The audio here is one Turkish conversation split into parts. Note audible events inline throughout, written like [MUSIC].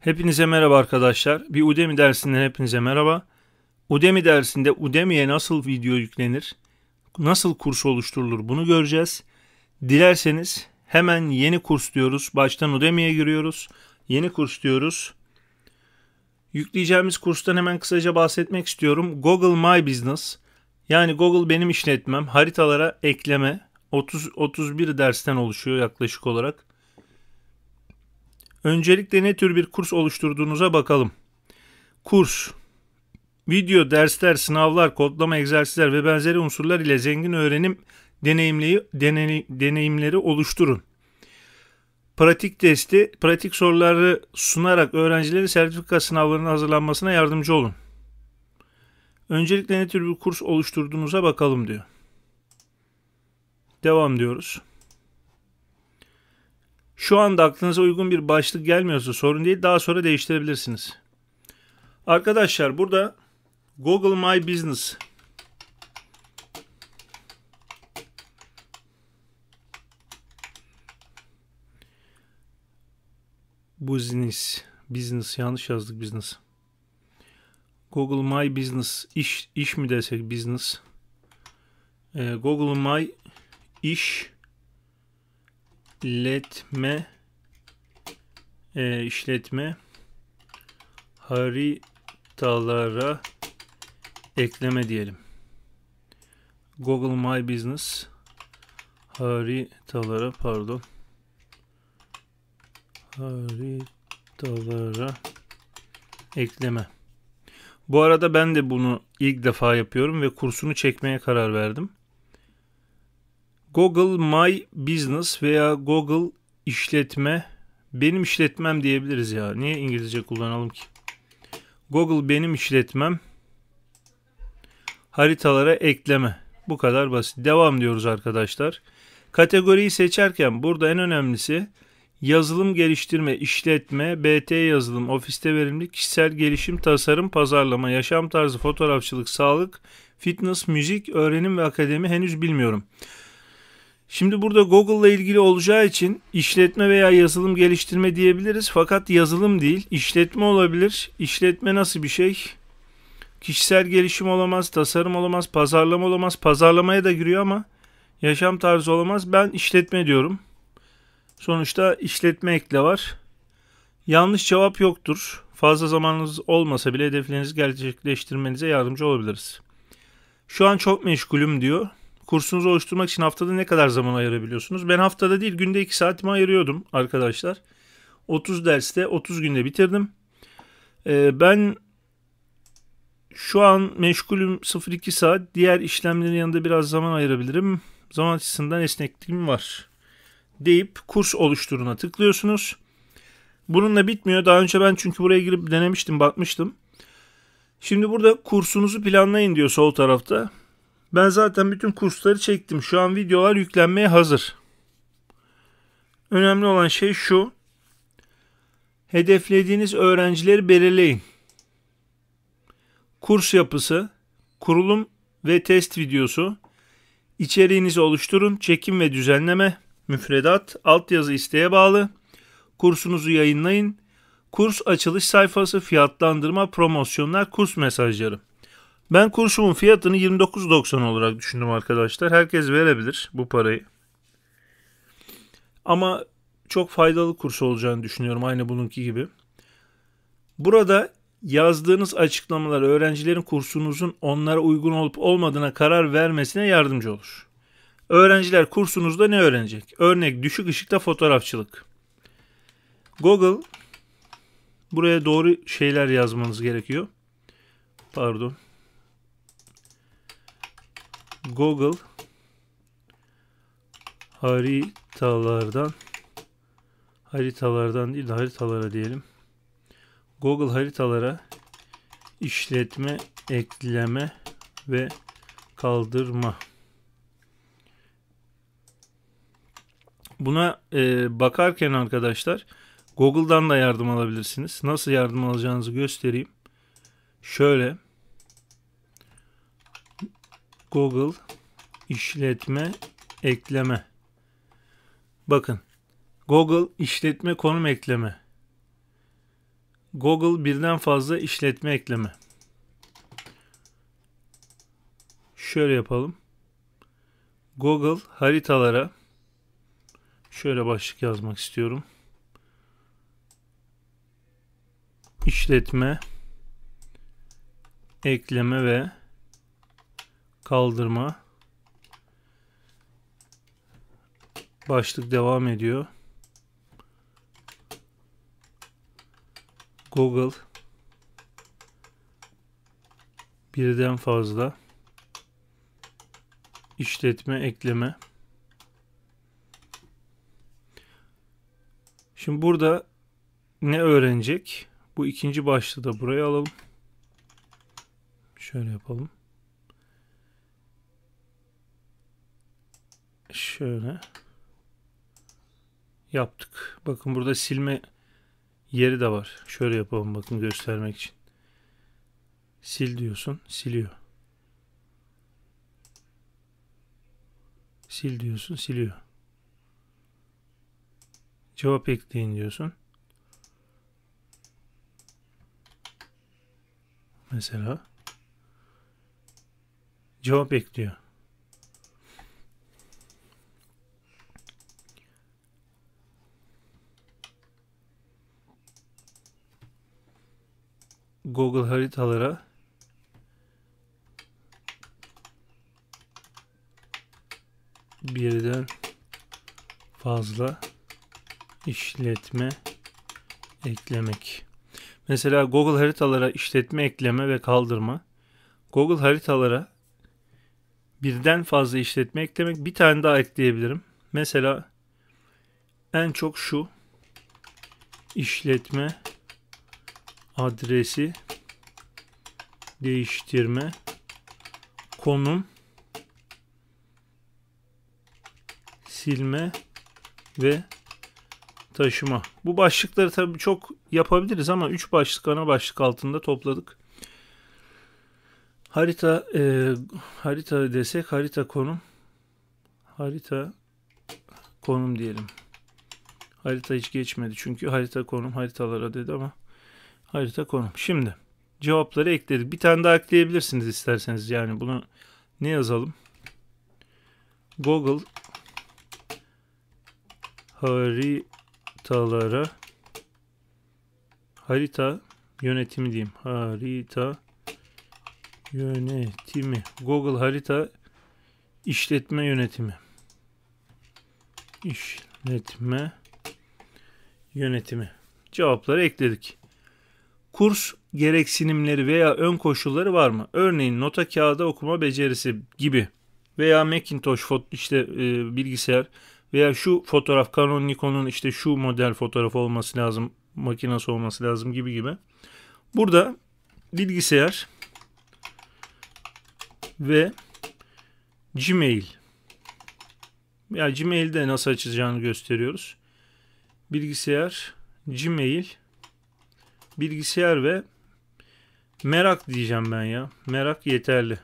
Hepinize merhaba arkadaşlar. Bir Udemy dersinden hepinize merhaba. Udemy dersinde Udemy'ye nasıl video yüklenir, nasıl kurs oluşturulur bunu göreceğiz. Dilerseniz hemen yeni kurs diyoruz. Baştan Udemy'ye giriyoruz. Yeni kurs diyoruz. Yükleyeceğimiz kurstan hemen kısaca bahsetmek istiyorum. Google My Business yani Google benim işletmem haritalara ekleme 30 31 dersten oluşuyor yaklaşık olarak. Öncelikle ne tür bir kurs oluşturduğunuza bakalım. Kurs, video, dersler, sınavlar, kodlama, egzersizler ve benzeri unsurlar ile zengin öğrenim deneyimleri, deneyimleri oluşturun. Pratik testi, pratik soruları sunarak öğrencilerin sertifika sınavlarının hazırlanmasına yardımcı olun. Öncelikle ne tür bir kurs oluşturduğunuza bakalım diyor. Devam diyoruz. Şu anda aklınıza uygun bir başlık gelmiyorsa sorun değil. Daha sonra değiştirebilirsiniz. Arkadaşlar burada Google My Business Business Business yanlış yazdık business. Google My Business iş iş mi desek business. Ee, Google My iş işletme e, işletme haritalara ekleme diyelim. Google My Business haritalara pardon haritalara ekleme. Bu arada ben de bunu ilk defa yapıyorum ve kursunu çekmeye karar verdim. Google My Business veya Google işletme benim işletmem diyebiliriz ya. Niye İngilizce kullanalım ki? Google benim işletmem haritalara ekleme. Bu kadar basit. Devam diyoruz arkadaşlar. Kategoriyi seçerken burada en önemlisi yazılım geliştirme, işletme, BT yazılım, ofiste verimlilik, kişisel gelişim, tasarım, pazarlama, yaşam tarzı, fotoğrafçılık, sağlık, fitness, müzik, öğrenim ve akademi henüz bilmiyorum. Şimdi burada Google ile ilgili olacağı için işletme veya yazılım geliştirme diyebiliriz. Fakat yazılım değil, işletme olabilir. İşletme nasıl bir şey? Kişisel gelişim olamaz, tasarım olamaz, pazarlama olamaz. Pazarlamaya da giriyor ama yaşam tarzı olamaz. Ben işletme diyorum. Sonuçta işletme ekle var. Yanlış cevap yoktur. Fazla zamanınız olmasa bile hedeflerinizi gerçekleştirmenize yardımcı olabiliriz. Şu an çok meşgulüm diyor kursunuzu oluşturmak için haftada ne kadar zaman ayırabiliyorsunuz? Ben haftada değil günde 2 saatimi ayırıyordum arkadaşlar. 30 derste 30 günde bitirdim. Ee, ben şu an meşgulüm 0-2 saat. Diğer işlemlerin yanında biraz zaman ayırabilirim. Zaman açısından esnekliğim var deyip kurs oluşturuna tıklıyorsunuz. Bununla bitmiyor. Daha önce ben çünkü buraya girip denemiştim, bakmıştım. Şimdi burada kursunuzu planlayın diyor sol tarafta. Ben zaten bütün kursları çektim. Şu an videolar yüklenmeye hazır. Önemli olan şey şu. Hedeflediğiniz öğrencileri belirleyin. Kurs yapısı, kurulum ve test videosu, içeriğinizi oluşturun, çekim ve düzenleme, müfredat, altyazı isteğe bağlı, kursunuzu yayınlayın, kurs açılış sayfası, fiyatlandırma, promosyonlar, kurs mesajları. Ben kurşumun fiyatını 29.90 olarak düşündüm arkadaşlar. Herkes verebilir bu parayı. Ama çok faydalı kurs olacağını düşünüyorum aynı bununki gibi. Burada yazdığınız açıklamalar öğrencilerin kursunuzun onlara uygun olup olmadığına karar vermesine yardımcı olur. Öğrenciler kursunuzda ne öğrenecek? Örnek düşük ışıkta fotoğrafçılık. Google buraya doğru şeyler yazmanız gerekiyor. Pardon. Google haritalardan haritalardan değil haritalara diyelim. Google haritalara işletme, ekleme ve kaldırma. Buna e, bakarken arkadaşlar Google'dan da yardım alabilirsiniz. Nasıl yardım alacağınızı göstereyim. Şöyle Google işletme ekleme. Bakın. Google işletme konum ekleme. Google birden fazla işletme ekleme. Şöyle yapalım. Google haritalara şöyle başlık yazmak istiyorum. İşletme ekleme ve kaldırma başlık devam ediyor. Google birden fazla işletme ekleme Şimdi burada ne öğrenecek? Bu ikinci başlığı da buraya alalım. Şöyle yapalım. şöyle yaptık. Bakın burada silme yeri de var. Şöyle yapalım bakın göstermek için. Sil diyorsun, siliyor. Sil diyorsun, siliyor. Cevap ekleyin diyorsun. Mesela cevap ekliyor. Google haritalara birden fazla işletme eklemek. Mesela Google haritalara işletme ekleme ve kaldırma. Google haritalara birden fazla işletme eklemek. Bir tane daha ekleyebilirim. Mesela en çok şu işletme adresi değiştirme konum silme ve taşıma. Bu başlıkları tabii çok yapabiliriz ama 3 başlık ana başlık altında topladık. Harita e, harita desek harita konum harita konum diyelim. Harita hiç geçmedi çünkü harita konum haritalara dedi ama Harita konum. Şimdi cevapları ekledik. Bir tane daha ekleyebilirsiniz isterseniz. Yani bunu ne yazalım? Google haritalara harita yönetimi diyeyim. Harita yönetimi. Google harita işletme yönetimi. İşletme yönetimi. Cevapları ekledik kurs gereksinimleri veya ön koşulları var mı? Örneğin nota kağıda okuma becerisi gibi veya Macintosh işte e, bilgisayar veya şu fotoğraf Canon Nikon'un işte şu model fotoğrafı olması lazım, makinesi olması lazım gibi gibi. Burada bilgisayar ve Gmail. Ya Gmail'de nasıl açacağını gösteriyoruz. Bilgisayar, Gmail bilgisayar ve merak diyeceğim ben ya. Merak yeterli.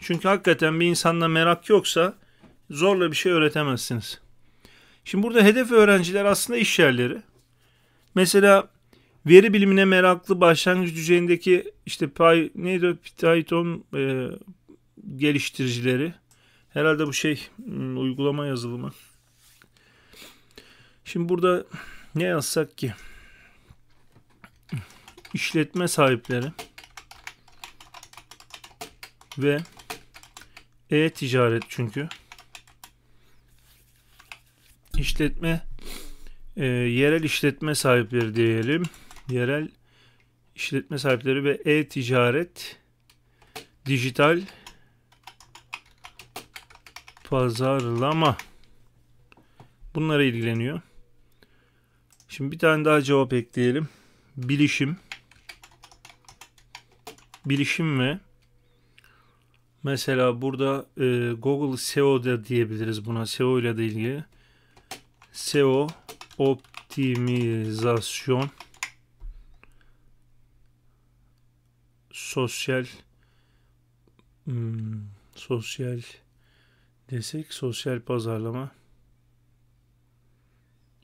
Çünkü hakikaten bir insanda merak yoksa zorla bir şey öğretemezsiniz. Şimdi burada hedef öğrenciler aslında iş yerleri. Mesela veri bilimine meraklı başlangıç düzeyindeki işte pay neydi Python e, geliştiricileri. Herhalde bu şey hmm, uygulama yazılımı. Şimdi burada ne yazsak ki? işletme sahipleri ve e-ticaret çünkü işletme e, yerel işletme sahipleri diyelim. Yerel işletme sahipleri ve e-ticaret dijital pazarlama bunlara ilgileniyor. Şimdi bir tane daha cevap ekleyelim bilişim bilişim ve mesela burada e, Google SEO da diyebiliriz buna SEO ile de ilgili SEO optimizasyon sosyal hmm, sosyal desek sosyal pazarlama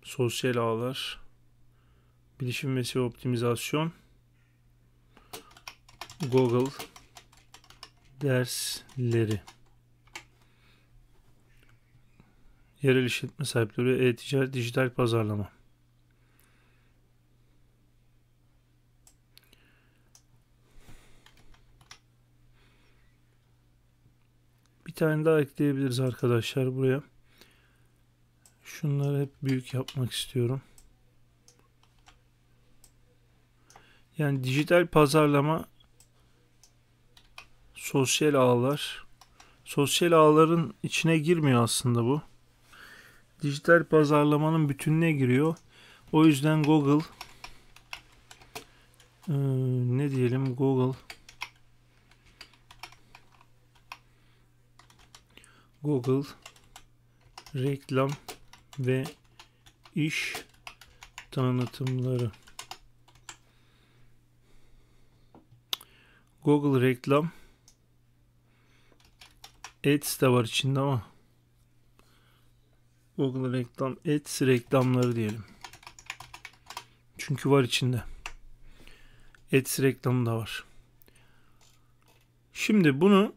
sosyal ağlar bilişim ve SEO optimizasyon Google dersleri yerel işletme sahipleri e-ticaret dijital pazarlama bir tane daha ekleyebiliriz arkadaşlar buraya şunları hep büyük yapmak istiyorum Yani dijital pazarlama sosyal ağlar. Sosyal ağların içine girmiyor aslında bu. Dijital pazarlamanın bütününe giriyor. O yüzden Google ee, ne diyelim Google Google reklam ve iş tanıtımları Google reklam Ads de var içinde ama Google reklam Ads reklamları diyelim. Çünkü var içinde. Ads reklamı da var. Şimdi bunu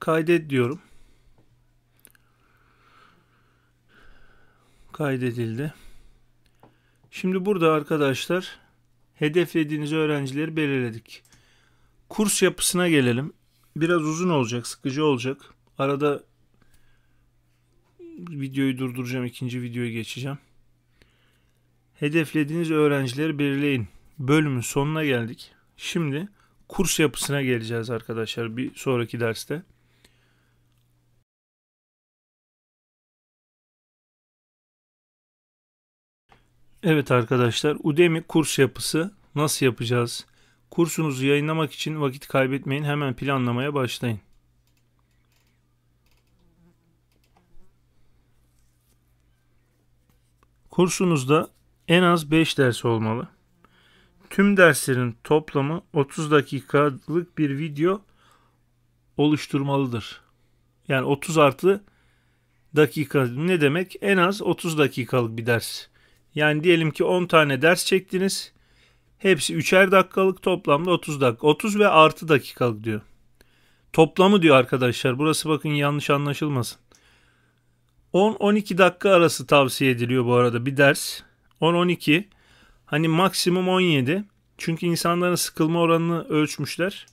kaydet diyorum. kaydedildi. Şimdi burada arkadaşlar hedeflediğiniz öğrencileri belirledik. Kurs yapısına gelelim. Biraz uzun olacak, sıkıcı olacak. Arada videoyu durduracağım, ikinci videoya geçeceğim. Hedeflediğiniz öğrencileri belirleyin. Bölümün sonuna geldik. Şimdi kurs yapısına geleceğiz arkadaşlar bir sonraki derste. Evet arkadaşlar Udemy kurs yapısı nasıl yapacağız? Kursunuzu yayınlamak için vakit kaybetmeyin hemen planlamaya başlayın. Kursunuzda en az 5 ders olmalı. Tüm derslerin toplamı 30 dakikalık bir video oluşturmalıdır. Yani 30 artı dakika ne demek? En az 30 dakikalık bir ders yani diyelim ki 10 tane ders çektiniz. Hepsi 3'er dakikalık toplamda 30 dakika. 30 ve artı dakikalık diyor. Toplamı diyor arkadaşlar. Burası bakın yanlış anlaşılmasın. 10-12 dakika arası tavsiye ediliyor bu arada bir ders. 10-12 hani maksimum 17. Çünkü insanların sıkılma oranını ölçmüşler.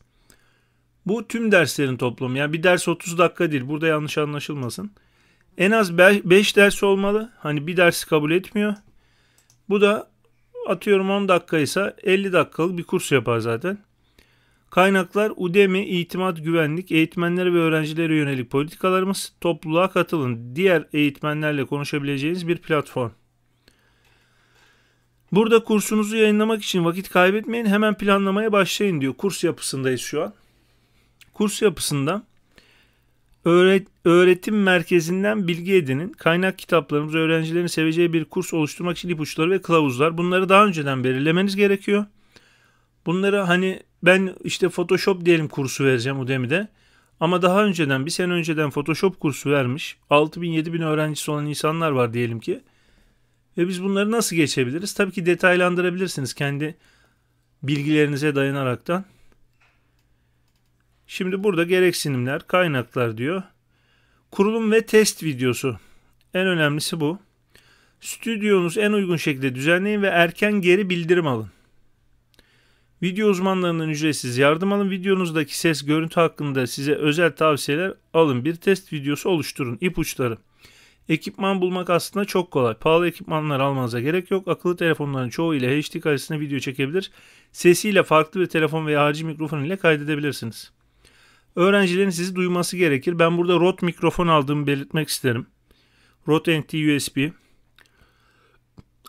Bu tüm derslerin toplamı. Yani bir ders 30 dakika değil. Burada yanlış anlaşılmasın. En az 5 ders olmalı. Hani bir dersi kabul etmiyor. Bu da atıyorum 10 dakikaysa 50 dakikalık bir kurs yapar zaten. Kaynaklar Udemy, İtimat Güvenlik, Eğitmenlere ve Öğrencilere Yönelik Politikalarımız, Topluluğa Katılın, Diğer Eğitmenlerle Konuşabileceğiniz bir Platform. Burada kursunuzu yayınlamak için vakit kaybetmeyin, hemen planlamaya başlayın diyor. Kurs yapısındayız şu an. Kurs yapısında Öğret, öğretim merkezinden bilgi edinin. Kaynak kitaplarımız öğrencilerin seveceği bir kurs oluşturmak için ipuçları ve kılavuzlar. Bunları daha önceden belirlemeniz gerekiyor. Bunları hani ben işte Photoshop diyelim kursu vereceğim Udemy'de. Ama daha önceden bir sene önceden Photoshop kursu vermiş 6 bin 7 bin öğrencisi olan insanlar var diyelim ki. Ve biz bunları nasıl geçebiliriz? Tabii ki detaylandırabilirsiniz kendi bilgilerinize dayanaraktan. Şimdi burada gereksinimler, kaynaklar diyor. Kurulum ve test videosu. En önemlisi bu. Stüdyonuz en uygun şekilde düzenleyin ve erken geri bildirim alın. Video uzmanlarından ücretsiz yardım alın. Videonuzdaki ses görüntü hakkında size özel tavsiyeler alın. Bir test videosu oluşturun. İpuçları. Ekipman bulmak aslında çok kolay. Pahalı ekipmanlar almanıza gerek yok. Akıllı telefonların çoğu ile HD kalitesinde video çekebilir. Sesiyle farklı bir telefon veya harici mikrofon ile kaydedebilirsiniz. Öğrencilerin sizi duyması gerekir. Ben burada Rode mikrofon aldığımı belirtmek isterim. Rode NT USB.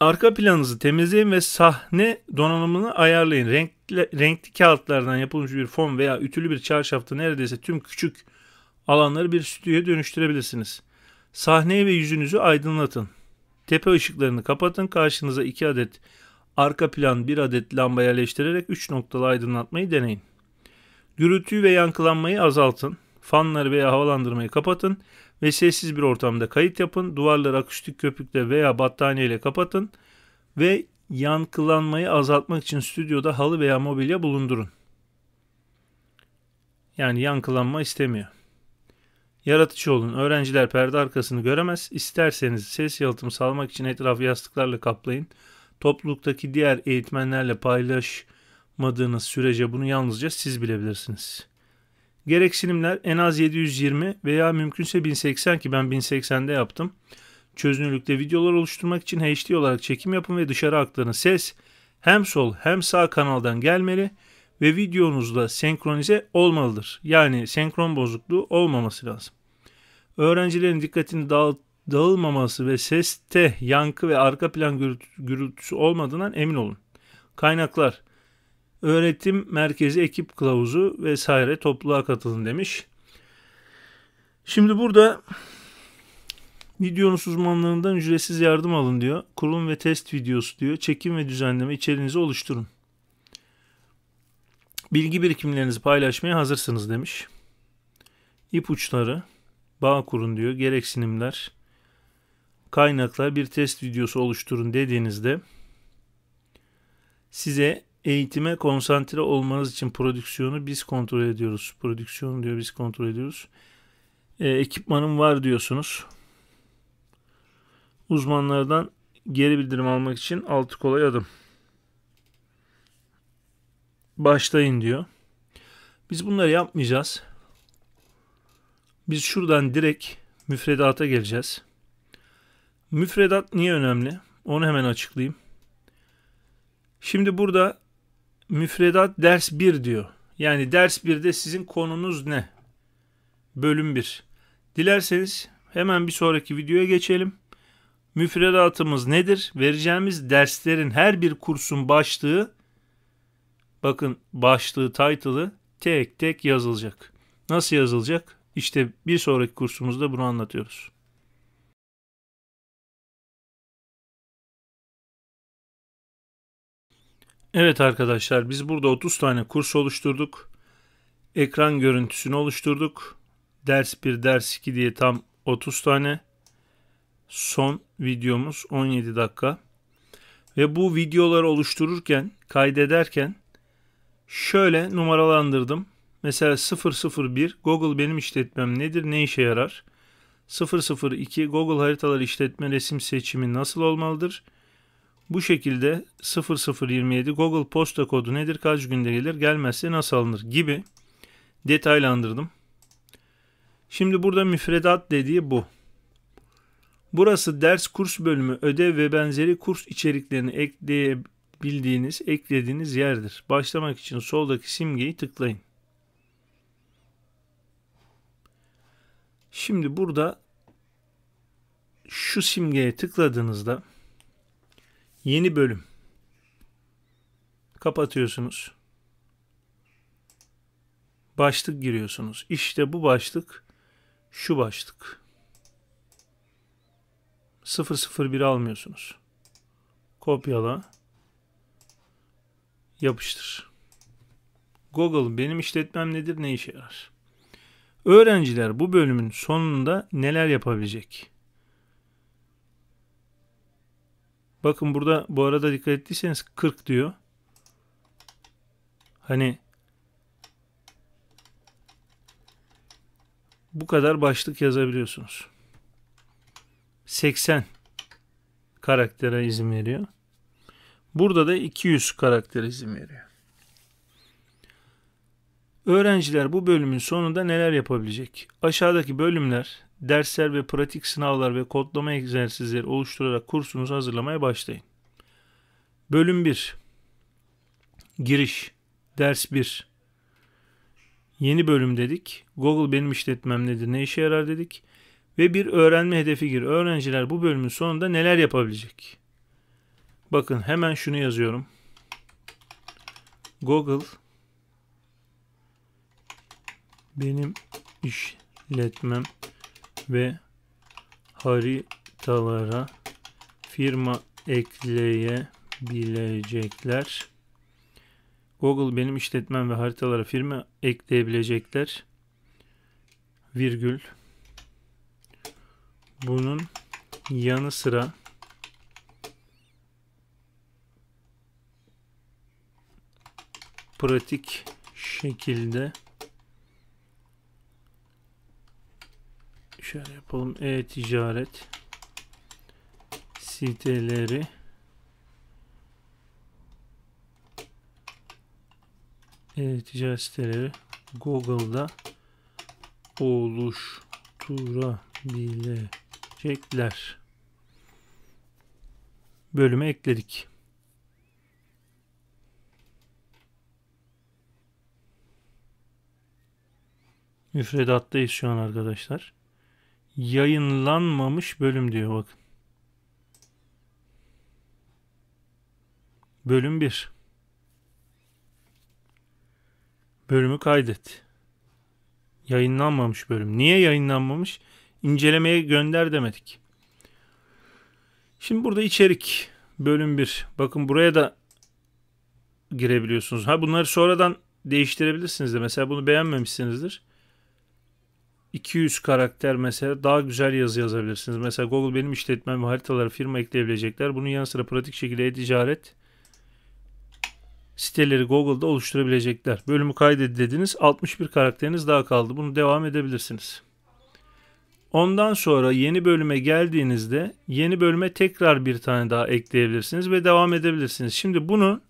Arka planınızı temizleyin ve sahne donanımını ayarlayın. Renkli, renkli kağıtlardan yapılmış bir fon veya ütülü bir çarşafta neredeyse tüm küçük alanları bir stüdyoya dönüştürebilirsiniz. Sahneyi ve yüzünüzü aydınlatın. Tepe ışıklarını kapatın. Karşınıza 2 adet arka plan, 1 adet lamba yerleştirerek 3 noktalı aydınlatmayı deneyin. Gürültüyü ve yankılanmayı azaltın. Fanları veya havalandırmayı kapatın ve sessiz bir ortamda kayıt yapın. Duvarları akustik köpükle veya battaniye ile kapatın ve yankılanmayı azaltmak için stüdyoda halı veya mobilya bulundurun. Yani yankılanma istemiyor. Yaratıcı olun. Öğrenciler perde arkasını göremez. İsterseniz ses yalıtımı sağlamak için etrafı yastıklarla kaplayın. Topluluktaki diğer eğitmenlerle paylaş yapmadığınız sürece bunu yalnızca siz bilebilirsiniz. Gereksinimler en az 720 veya mümkünse 1080 ki ben 1080'de yaptım. Çözünürlükte videolar oluşturmak için HD olarak çekim yapın ve dışarı aktarın. Ses hem sol hem sağ kanaldan gelmeli ve videonuzla senkronize olmalıdır. Yani senkron bozukluğu olmaması lazım. Öğrencilerin dikkatini dağıt, dağılmaması ve seste yankı ve arka plan gürültüsü olmadığından emin olun. Kaynaklar öğretim merkezi ekip kılavuzu vesaire topluluğa katılın demiş. Şimdi burada videonun uzmanlarından ücretsiz yardım alın diyor. Kurulum ve test videosu diyor. Çekim ve düzenleme içeriğinizi oluşturun. Bilgi birikimlerinizi paylaşmaya hazırsınız demiş. İpuçları, bağ kurun diyor, gereksinimler, kaynaklar bir test videosu oluşturun dediğinizde size eğitime konsantre olmanız için prodüksiyonu biz kontrol ediyoruz. Prodüksiyon diyor biz kontrol ediyoruz. E, ekipmanım var diyorsunuz. Uzmanlardan geri bildirim almak için altı kolay adım. Başlayın diyor. Biz bunları yapmayacağız. Biz şuradan direkt müfredata geleceğiz. Müfredat niye önemli? Onu hemen açıklayayım. Şimdi burada müfredat ders 1 diyor. Yani ders 1'de sizin konunuz ne? Bölüm 1. Dilerseniz hemen bir sonraki videoya geçelim. Müfredatımız nedir? Vereceğimiz derslerin her bir kursun başlığı bakın başlığı, title'ı tek tek yazılacak. Nasıl yazılacak? İşte bir sonraki kursumuzda bunu anlatıyoruz. Evet arkadaşlar biz burada 30 tane kurs oluşturduk. Ekran görüntüsünü oluşturduk. Ders 1, ders 2 diye tam 30 tane. Son videomuz 17 dakika. Ve bu videoları oluştururken, kaydederken şöyle numaralandırdım. Mesela 001 Google benim işletmem nedir, ne işe yarar? 002 Google haritalar işletme resim seçimi nasıl olmalıdır? Bu şekilde 0027 Google posta kodu nedir? Kaç günde gelir? Gelmezse nasıl alınır? Gibi detaylandırdım. Şimdi burada müfredat dediği bu. Burası ders kurs bölümü, ödev ve benzeri kurs içeriklerini ekleyebildiğiniz, eklediğiniz yerdir. Başlamak için soldaki simgeyi tıklayın. Şimdi burada şu simgeye tıkladığınızda Yeni bölüm. Kapatıyorsunuz. Başlık giriyorsunuz. İşte bu başlık şu başlık. 001 almıyorsunuz. Kopyala. Yapıştır. Google benim işletmem nedir ne işe yarar? Öğrenciler bu bölümün sonunda neler yapabilecek? Bakın burada bu arada dikkat ettiyseniz 40 diyor. Hani bu kadar başlık yazabiliyorsunuz. 80 karaktere izin veriyor. Burada da 200 karaktere izin veriyor. Öğrenciler bu bölümün sonunda neler yapabilecek? Aşağıdaki bölümler dersler ve pratik sınavlar ve kodlama egzersizleri oluşturarak kursunuzu hazırlamaya başlayın. Bölüm 1 Giriş Ders 1 Yeni bölüm dedik. Google benim işletmem nedir, ne işe yarar dedik. Ve bir öğrenme hedefi gir. Öğrenciler bu bölümün sonunda neler yapabilecek? Bakın hemen şunu yazıyorum. Google benim işletmem ve haritalara firma ekleyebilecekler. Google benim işletmem ve haritalara firma ekleyebilecekler. Virgül. Bunun yanı sıra pratik şekilde şöyle yapalım. E-ticaret siteleri e-ticaret siteleri Google'da oluşturabilecekler Bölümü ekledik. Müfredattayız şu an arkadaşlar yayınlanmamış bölüm diyor bakın. Bölüm 1. Bölümü kaydet. Yayınlanmamış bölüm. Niye yayınlanmamış? İncelemeye gönder demedik. Şimdi burada içerik bölüm 1. Bakın buraya da girebiliyorsunuz. Ha bunları sonradan değiştirebilirsiniz de. Mesela bunu beğenmemişsinizdir. 200 karakter mesela daha güzel yazı yazabilirsiniz. Mesela Google benim işletmem ve haritalara firma ekleyebilecekler. Bunun yanı sıra pratik şekilde e-ticaret siteleri Google'da oluşturabilecekler. Bölümü kaydet dediniz. 61 karakteriniz daha kaldı. Bunu devam edebilirsiniz. Ondan sonra yeni bölüme geldiğinizde yeni bölüme tekrar bir tane daha ekleyebilirsiniz ve devam edebilirsiniz. Şimdi bunu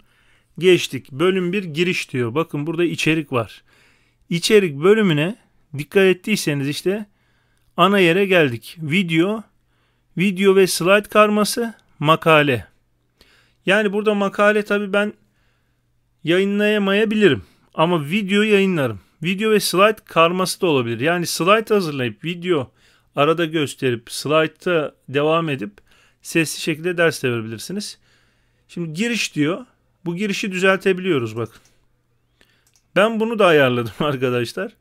geçtik. Bölüm bir giriş diyor. Bakın burada içerik var. İçerik bölümüne dikkat ettiyseniz işte ana yere geldik. Video, video ve slide karması, makale. Yani burada makale tabii ben yayınlayamayabilirim ama video yayınlarım. Video ve slide karması da olabilir. Yani slide hazırlayıp video arada gösterip slide'da devam edip sesli şekilde ders de verebilirsiniz. Şimdi giriş diyor. Bu girişi düzeltebiliyoruz bakın. Ben bunu da ayarladım [LAUGHS] arkadaşlar.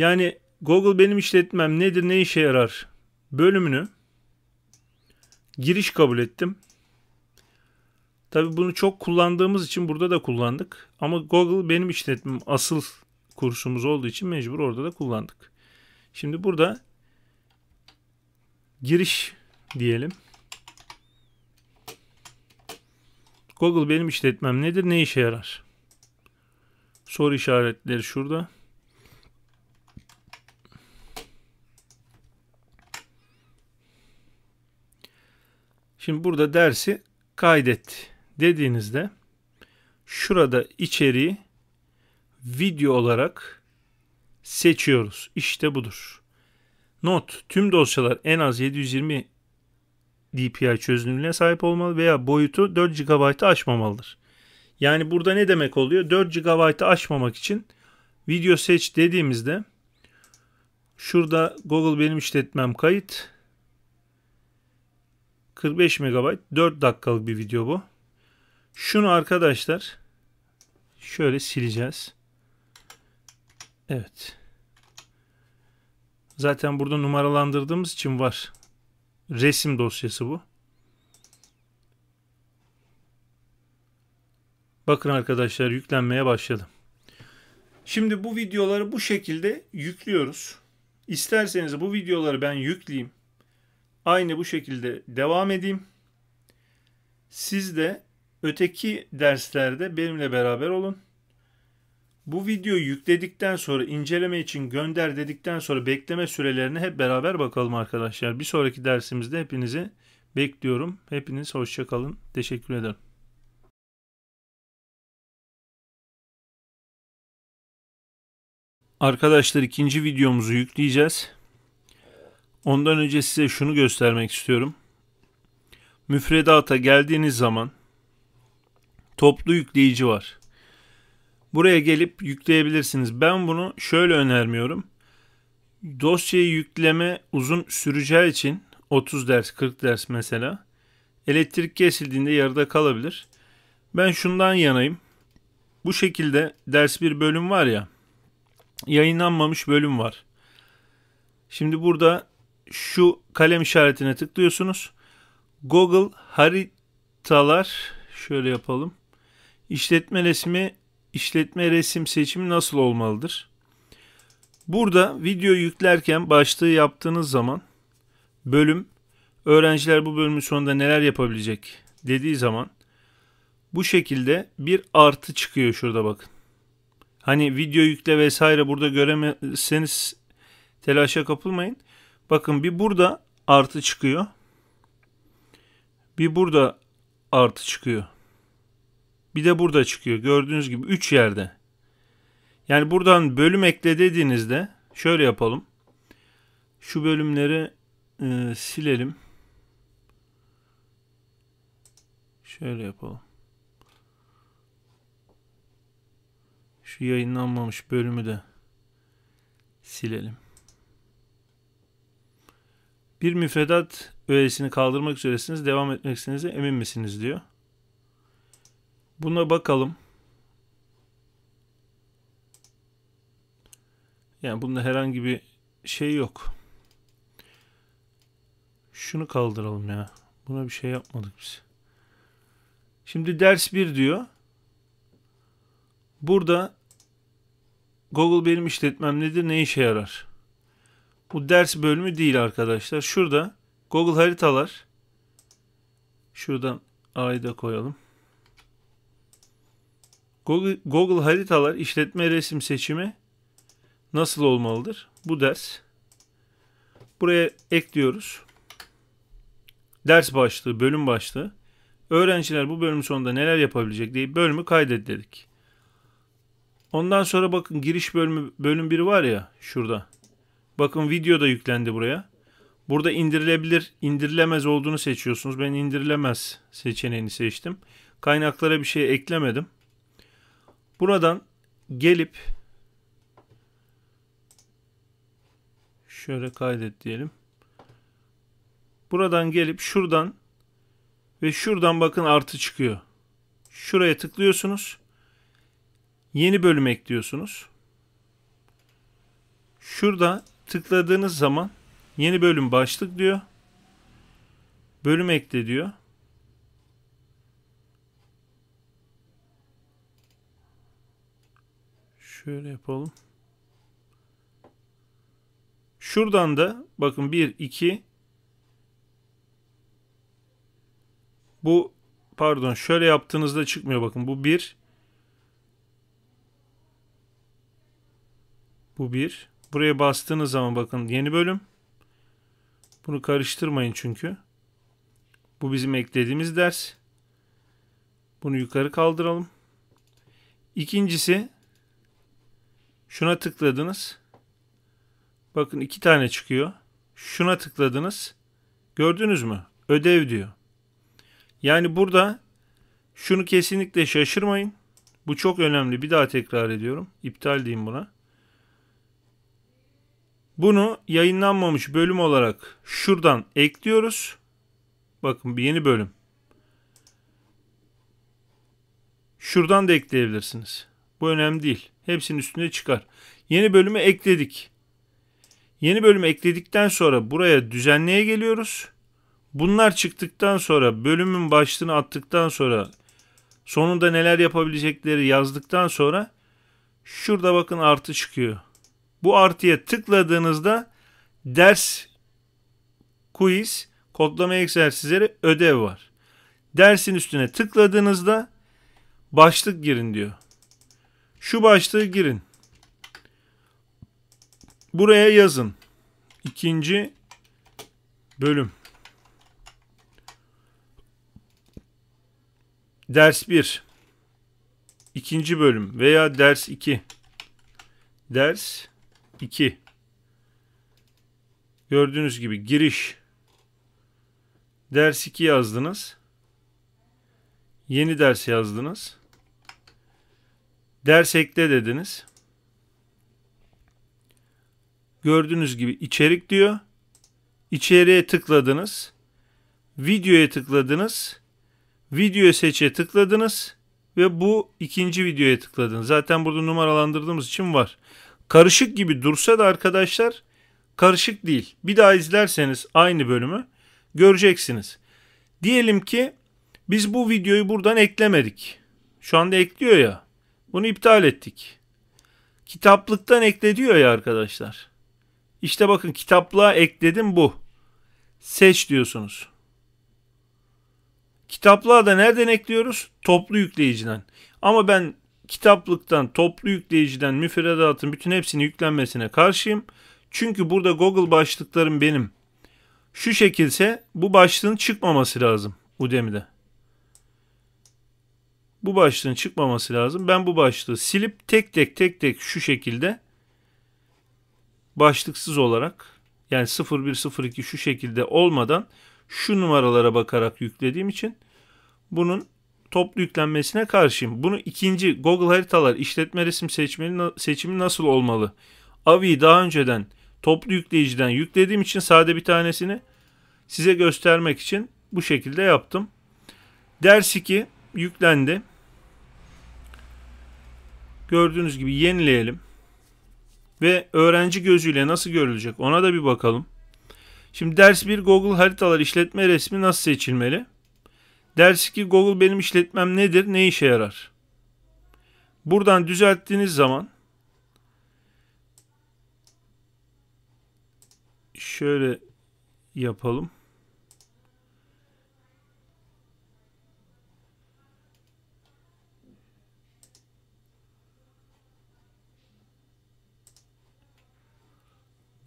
Yani Google benim işletmem nedir ne işe yarar bölümünü giriş kabul ettim. Tabi bunu çok kullandığımız için burada da kullandık. Ama Google benim işletmem asıl kursumuz olduğu için mecbur orada da kullandık. Şimdi burada giriş diyelim. Google benim işletmem nedir? Ne işe yarar? Soru işaretleri şurada. Şimdi burada dersi kaydet dediğinizde şurada içeriği video olarak seçiyoruz. İşte budur. Not tüm dosyalar en az 720 DPI çözünürlüğüne sahip olmalı veya boyutu 4 GB'ı aşmamalıdır. Yani burada ne demek oluyor? 4 GB'ı aşmamak için video seç dediğimizde şurada Google benim işletmem kayıt 45 MB 4 dakikalık bir video bu. Şunu arkadaşlar şöyle sileceğiz. Evet. Zaten burada numaralandırdığımız için var. Resim dosyası bu. Bakın arkadaşlar yüklenmeye başladım. Şimdi bu videoları bu şekilde yüklüyoruz. İsterseniz bu videoları ben yükleyeyim aynı bu şekilde devam edeyim. Siz de öteki derslerde benimle beraber olun. Bu videoyu yükledikten sonra inceleme için gönder dedikten sonra bekleme sürelerine hep beraber bakalım arkadaşlar. Bir sonraki dersimizde hepinizi bekliyorum. Hepiniz hoşçakalın. Teşekkür ederim. Arkadaşlar ikinci videomuzu yükleyeceğiz. Ondan önce size şunu göstermek istiyorum. Müfredata geldiğiniz zaman toplu yükleyici var. Buraya gelip yükleyebilirsiniz. Ben bunu şöyle önermiyorum. Dosyayı yükleme uzun süreceği için 30 ders 40 ders mesela elektrik kesildiğinde yarıda kalabilir. Ben şundan yanayım. Bu şekilde ders bir bölüm var ya yayınlanmamış bölüm var. Şimdi burada şu kalem işaretine tıklıyorsunuz. Google haritalar şöyle yapalım. İşletme resmi, işletme resim seçimi nasıl olmalıdır? Burada video yüklerken başlığı yaptığınız zaman bölüm öğrenciler bu bölümün sonunda neler yapabilecek dediği zaman bu şekilde bir artı çıkıyor şurada bakın. Hani video yükle vesaire burada göremezseniz telaşa kapılmayın. Bakın bir burada artı çıkıyor. Bir burada artı çıkıyor. Bir de burada çıkıyor. Gördüğünüz gibi 3 yerde. Yani buradan bölüm ekle dediğinizde şöyle yapalım. Şu bölümleri e, silelim. Şöyle yapalım. Şu yayınlanmamış bölümü de silelim. Bir müfredat öğesini kaldırmak üzeresiniz. Devam etmeksinize emin misiniz diyor. Buna bakalım. Yani bunda herhangi bir şey yok. Şunu kaldıralım ya. Buna bir şey yapmadık biz. Şimdi ders 1 diyor. Burada Google benim işletmem nedir, ne işe yarar? Bu ders bölümü değil arkadaşlar. Şurada Google haritalar. Şuradan A'yı da koyalım. Google, Google haritalar işletme resim seçimi nasıl olmalıdır? Bu ders. Buraya ekliyoruz. Ders başlığı, bölüm başlığı. Öğrenciler bu bölüm sonunda neler yapabilecek diye bölümü kaydet dedik. Ondan sonra bakın giriş bölümü bölüm 1 var ya şurada. Bakın video da yüklendi buraya. Burada indirilebilir, indirilemez olduğunu seçiyorsunuz. Ben indirilemez seçeneğini seçtim. Kaynaklara bir şey eklemedim. Buradan gelip şöyle kaydet diyelim. Buradan gelip şuradan ve şuradan bakın artı çıkıyor. Şuraya tıklıyorsunuz. Yeni bölüm ekliyorsunuz. Şurada tıkladığınız zaman yeni bölüm başlık diyor. Bölüm ekle diyor. Şöyle yapalım. Şuradan da bakın 1, 2 bu pardon şöyle yaptığınızda çıkmıyor bakın bu 1 bu 1 Buraya bastığınız zaman bakın yeni bölüm. Bunu karıştırmayın çünkü. Bu bizim eklediğimiz ders. Bunu yukarı kaldıralım. İkincisi şuna tıkladınız. Bakın iki tane çıkıyor. Şuna tıkladınız. Gördünüz mü? Ödev diyor. Yani burada şunu kesinlikle şaşırmayın. Bu çok önemli. Bir daha tekrar ediyorum. İptal diyeyim buna. Bunu yayınlanmamış bölüm olarak şuradan ekliyoruz. Bakın bir yeni bölüm. Şuradan da ekleyebilirsiniz. Bu önemli değil. Hepsinin üstüne çıkar. Yeni bölümü ekledik. Yeni bölümü ekledikten sonra buraya düzenleye geliyoruz. Bunlar çıktıktan sonra bölümün başlığını attıktan sonra sonunda neler yapabilecekleri yazdıktan sonra şurada bakın artı çıkıyor. Bu artıya tıkladığınızda ders, quiz, kodlama egzersizleri ödev var. Dersin üstüne tıkladığınızda başlık girin diyor. Şu başlığı girin. Buraya yazın. İkinci bölüm. Ders 1. İkinci bölüm veya ders 2. Ders 2. Gördüğünüz gibi giriş ders 2 yazdınız. Yeni ders yazdınız. Ders ekle dediniz. Gördüğünüz gibi içerik diyor. İçeriye tıkladınız. Videoya tıkladınız. Video seçe tıkladınız ve bu ikinci videoya tıkladınız. Zaten burada numaralandırdığımız için var karışık gibi dursa da arkadaşlar karışık değil. Bir daha izlerseniz aynı bölümü göreceksiniz. Diyelim ki biz bu videoyu buradan eklemedik. Şu anda ekliyor ya. Bunu iptal ettik. Kitaplıktan ekle diyor ya arkadaşlar. İşte bakın kitaplığa ekledim bu. Seç diyorsunuz. Kitaplığa da nereden ekliyoruz? Toplu yükleyiciden. Ama ben kitaplıktan, toplu yükleyiciden, müfredatın bütün hepsini yüklenmesine karşıyım. Çünkü burada Google başlıklarım benim. Şu şekilse bu başlığın çıkmaması lazım Udemy'de. Bu başlığın çıkmaması lazım. Ben bu başlığı silip tek tek tek tek şu şekilde başlıksız olarak yani 0102 şu şekilde olmadan şu numaralara bakarak yüklediğim için bunun toplu yüklenmesine karşıyım. Bunu ikinci Google haritalar işletme resim seçmeni, seçimi nasıl olmalı? Avi daha önceden toplu yükleyiciden yüklediğim için sade bir tanesini size göstermek için bu şekilde yaptım. Ders 2 yüklendi. Gördüğünüz gibi yenileyelim. Ve öğrenci gözüyle nasıl görülecek ona da bir bakalım. Şimdi ders 1 Google haritalar işletme resmi nasıl seçilmeli? Dersi ki Google benim işletmem nedir, ne işe yarar? Buradan düzelttiğiniz zaman şöyle yapalım.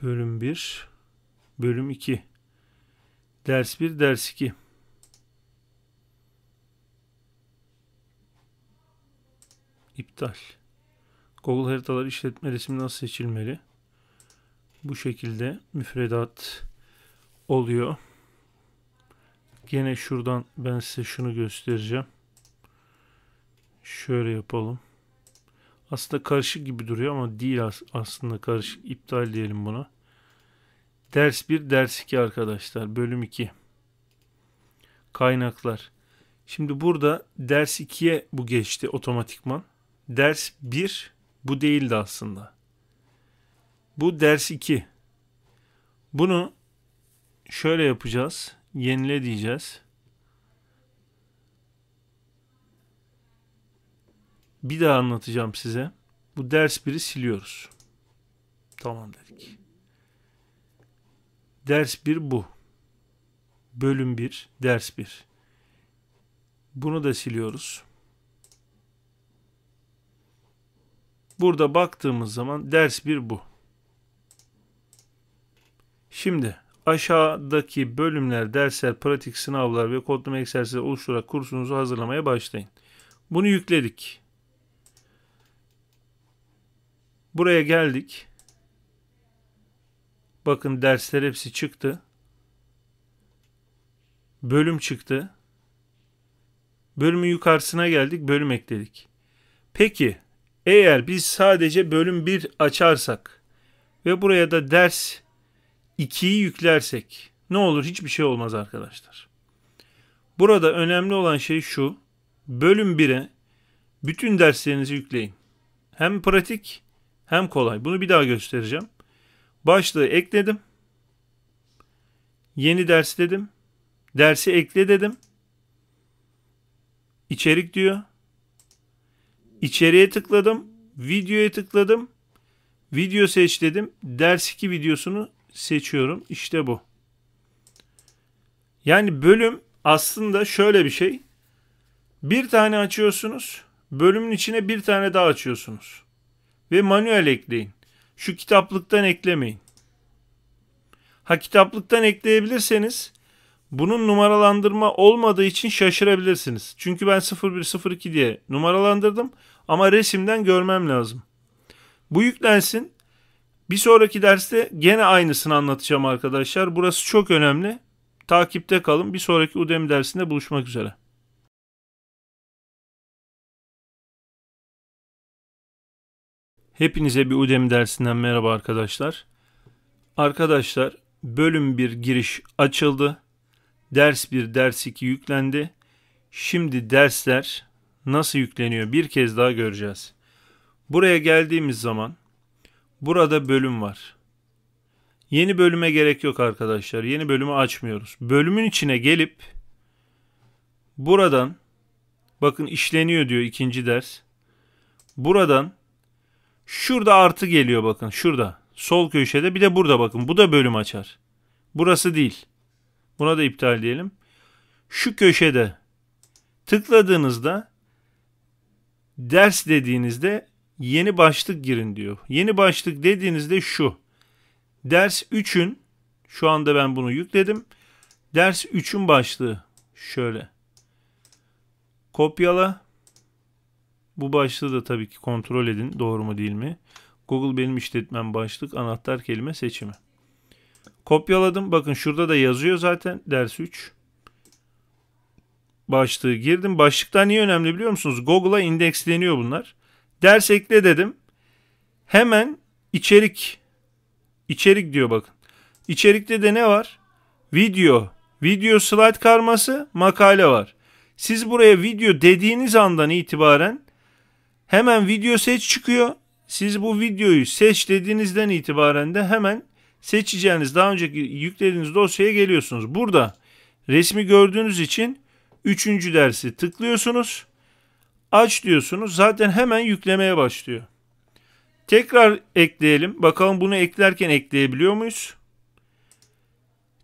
Bölüm 1, bölüm 2. Ders 1, ders 2. iptal. Google haritalar işletme resmi nasıl seçilmeli? Bu şekilde müfredat oluyor. Gene şuradan ben size şunu göstereceğim. Şöyle yapalım. Aslında karışık gibi duruyor ama değil aslında karışık. İptal diyelim buna. Ders 1, ders 2 arkadaşlar. Bölüm 2. Kaynaklar. Şimdi burada ders 2'ye bu geçti otomatikman. Ders 1 bu değildi aslında. Bu ders 2. Bunu şöyle yapacağız. Yenile diyeceğiz. Bir daha anlatacağım size. Bu ders 1'i siliyoruz. Tamam dedik. Ders 1 bu. Bölüm 1, ders 1. Bunu da siliyoruz. Burada baktığımız zaman ders bir bu. Şimdi aşağıdaki bölümler, dersler, pratik sınavlar ve kodlama egzersizleri oluşturarak kursunuzu hazırlamaya başlayın. Bunu yükledik. Buraya geldik. Bakın dersler hepsi çıktı. Bölüm çıktı. Bölümün yukarısına geldik, bölüm ekledik. Peki eğer biz sadece bölüm 1 açarsak ve buraya da ders 2'yi yüklersek ne olur hiçbir şey olmaz arkadaşlar. Burada önemli olan şey şu. Bölüm 1'e bütün derslerinizi yükleyin. Hem pratik hem kolay. Bunu bir daha göstereceğim. Başlığı ekledim. Yeni ders dedim. Dersi ekle dedim. İçerik diyor. İçeriye tıkladım. Videoya tıkladım. Video seç dedim. Ders 2 videosunu seçiyorum. İşte bu. Yani bölüm aslında şöyle bir şey. Bir tane açıyorsunuz. Bölümün içine bir tane daha açıyorsunuz. Ve manuel ekleyin. Şu kitaplıktan eklemeyin. Ha kitaplıktan ekleyebilirseniz bunun numaralandırma olmadığı için şaşırabilirsiniz. Çünkü ben 0102 diye numaralandırdım. Ama resimden görmem lazım. Bu yüklensin. Bir sonraki derste gene aynısını anlatacağım arkadaşlar. Burası çok önemli. Takipte kalın. Bir sonraki Udemy dersinde buluşmak üzere. Hepinize bir Udemy dersinden merhaba arkadaşlar. Arkadaşlar bölüm 1 giriş açıldı. Ders 1, ders 2 yüklendi. Şimdi dersler nasıl yükleniyor bir kez daha göreceğiz. Buraya geldiğimiz zaman burada bölüm var. Yeni bölüme gerek yok arkadaşlar. Yeni bölümü açmıyoruz. Bölümün içine gelip buradan bakın işleniyor diyor ikinci ders. Buradan şurada artı geliyor bakın şurada. Sol köşede bir de burada bakın. Bu da bölüm açar. Burası değil. Buna da iptal diyelim. Şu köşede tıkladığınızda ders dediğinizde yeni başlık girin diyor. Yeni başlık dediğinizde şu. Ders 3'ün şu anda ben bunu yükledim. Ders 3'ün başlığı şöyle. Kopyala. Bu başlığı da tabii ki kontrol edin doğru mu değil mi? Google benim işletmem başlık anahtar kelime seçimi. Kopyaladım. Bakın şurada da yazıyor zaten ders 3 başlığı girdim. Başlıkta niye önemli biliyor musunuz? Google'a indeksleniyor bunlar. Ders ekle dedim. Hemen içerik içerik diyor bakın. İçerikte de ne var? Video, video slide karması, makale var. Siz buraya video dediğiniz andan itibaren hemen video seç çıkıyor. Siz bu videoyu seç dediğinizden itibaren de hemen seçeceğiniz daha önceki yüklediğiniz dosyaya geliyorsunuz. Burada resmi gördüğünüz için Üçüncü dersi tıklıyorsunuz. Aç diyorsunuz. Zaten hemen yüklemeye başlıyor. Tekrar ekleyelim. Bakalım bunu eklerken ekleyebiliyor muyuz?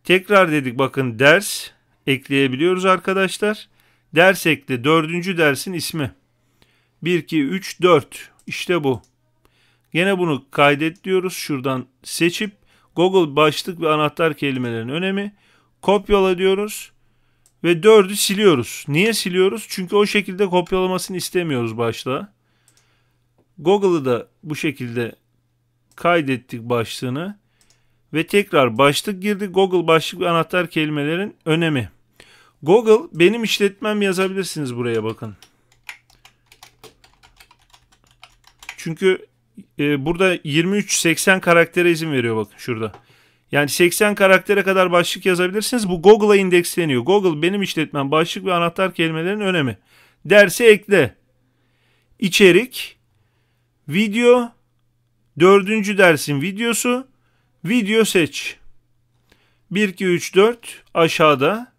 Tekrar dedik bakın ders ekleyebiliyoruz arkadaşlar. Ders ekle. Dördüncü dersin ismi. 1, 2, 3, 4. İşte bu. Gene bunu kaydet diyoruz. Şuradan seçip Google başlık ve anahtar kelimelerin önemi. Kopyala diyoruz. Ve 4'ü siliyoruz. Niye siliyoruz? Çünkü o şekilde kopyalamasını istemiyoruz başta. Google'ı da bu şekilde kaydettik başlığını. Ve tekrar başlık girdi. Google başlık ve anahtar kelimelerin önemi. Google benim işletmem yazabilirsiniz buraya bakın. Çünkü e, burada 23-80 karaktere izin veriyor bakın şurada. Yani 80 karaktere kadar başlık yazabilirsiniz. Bu Google'a indeksleniyor. Google benim işletmem başlık ve anahtar kelimelerin önemi. Derse ekle. İçerik, video, dördüncü dersin videosu, video seç. 1, 2, 3, 4 aşağıda.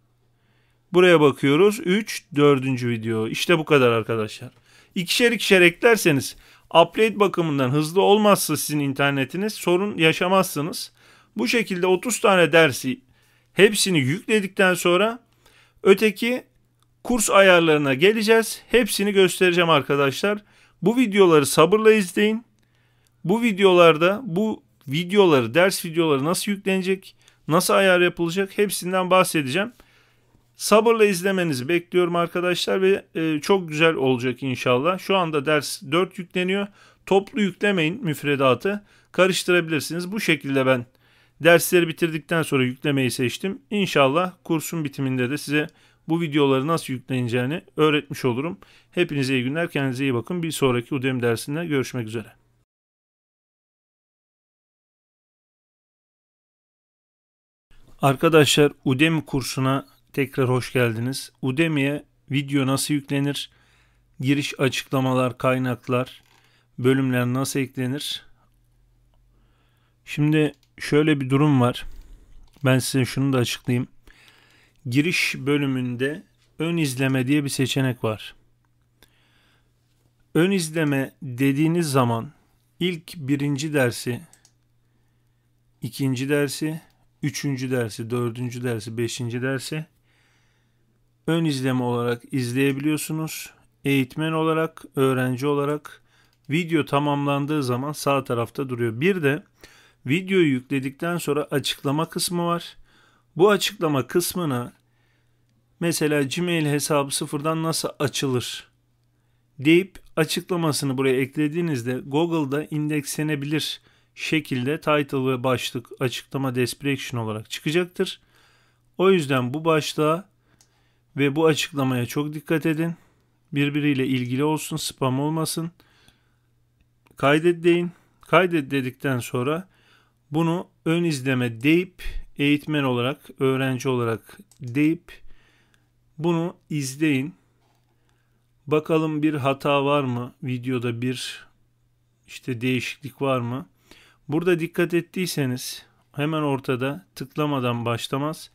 Buraya bakıyoruz. 3, dördüncü video. İşte bu kadar arkadaşlar. İkişer ikişer eklerseniz upgrade bakımından hızlı olmazsa sizin internetiniz sorun yaşamazsınız. Bu şekilde 30 tane dersi hepsini yükledikten sonra öteki kurs ayarlarına geleceğiz. Hepsini göstereceğim arkadaşlar. Bu videoları sabırla izleyin. Bu videolarda bu videoları, ders videoları nasıl yüklenecek, nasıl ayar yapılacak hepsinden bahsedeceğim. Sabırla izlemenizi bekliyorum arkadaşlar ve e, çok güzel olacak inşallah. Şu anda ders 4 yükleniyor. Toplu yüklemeyin müfredatı. Karıştırabilirsiniz. Bu şekilde ben Dersleri bitirdikten sonra yüklemeyi seçtim. İnşallah kursun bitiminde de size bu videoları nasıl yükleneceğini öğretmiş olurum. Hepinize iyi günler, kendinize iyi bakın. Bir sonraki Udemy dersinde görüşmek üzere. Arkadaşlar Udemy kursuna tekrar hoş geldiniz. Udemy'e video nasıl yüklenir, giriş açıklamalar, kaynaklar, bölümler nasıl eklenir? Şimdi şöyle bir durum var. Ben size şunu da açıklayayım. Giriş bölümünde ön izleme diye bir seçenek var. Ön izleme dediğiniz zaman ilk birinci dersi, ikinci dersi, üçüncü dersi, dördüncü dersi, beşinci dersi ön izleme olarak izleyebiliyorsunuz. Eğitmen olarak, öğrenci olarak video tamamlandığı zaman sağ tarafta duruyor. Bir de Videoyu yükledikten sonra açıklama kısmı var. Bu açıklama kısmına mesela Gmail hesabı sıfırdan nasıl açılır deyip açıklamasını buraya eklediğinizde Google'da indekslenebilir şekilde title ve başlık açıklama description olarak çıkacaktır. O yüzden bu başlığa ve bu açıklamaya çok dikkat edin. Birbiriyle ilgili olsun, spam olmasın. Kaydet deyin. Kaydet dedikten sonra bunu ön izleme deyip eğitmen olarak, öğrenci olarak deyip bunu izleyin. Bakalım bir hata var mı? Videoda bir işte değişiklik var mı? Burada dikkat ettiyseniz hemen ortada tıklamadan başlamaz.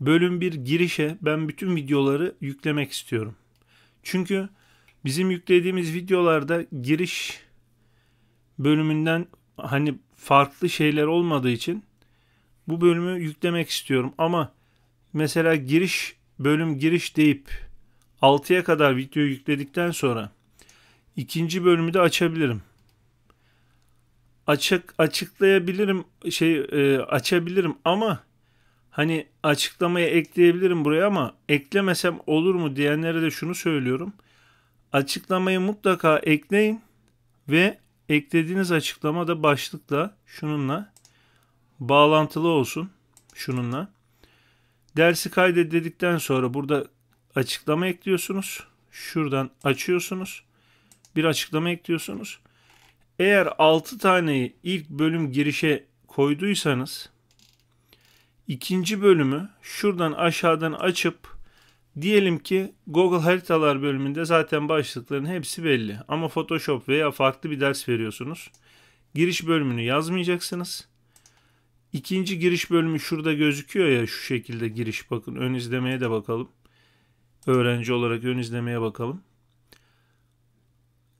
Bölüm 1 girişe ben bütün videoları yüklemek istiyorum. Çünkü bizim yüklediğimiz videolarda giriş bölümünden hani farklı şeyler olmadığı için bu bölümü yüklemek istiyorum ama mesela giriş bölüm giriş deyip 6'ya kadar video yükledikten sonra ikinci bölümü de açabilirim. Açık açıklayabilirim şey e, açabilirim ama hani açıklamaya ekleyebilirim buraya ama eklemesem olur mu diyenlere de şunu söylüyorum. Açıklamayı mutlaka ekleyin ve Eklediğiniz açıklama da başlıkla şununla bağlantılı olsun. Şununla. Dersi kaydedildikten sonra burada açıklama ekliyorsunuz. Şuradan açıyorsunuz. Bir açıklama ekliyorsunuz. Eğer 6 taneyi ilk bölüm girişe koyduysanız ikinci bölümü şuradan aşağıdan açıp Diyelim ki Google haritalar bölümünde zaten başlıkların hepsi belli ama Photoshop veya farklı bir ders veriyorsunuz. Giriş bölümünü yazmayacaksınız. İkinci giriş bölümü şurada gözüküyor ya şu şekilde giriş bakın ön izlemeye de bakalım. Öğrenci olarak ön izlemeye bakalım.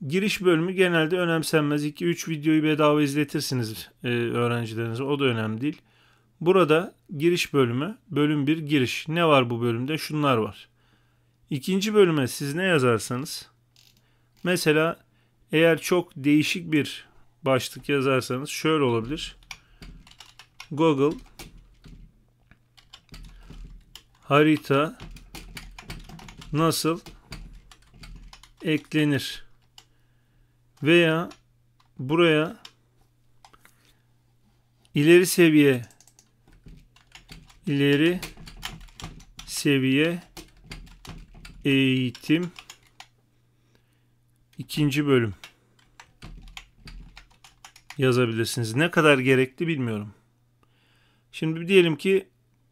Giriş bölümü genelde önemsenmez. 2-3 videoyu bedava izletirsiniz e, öğrencilerinize. O da önemli değil. Burada giriş bölümü. Bölüm 1 giriş. Ne var bu bölümde? Şunlar var. İkinci bölüme siz ne yazarsanız mesela eğer çok değişik bir başlık yazarsanız şöyle olabilir. Google harita nasıl eklenir veya buraya ileri seviye ileri seviye eğitim ikinci bölüm yazabilirsiniz. Ne kadar gerekli bilmiyorum. Şimdi diyelim ki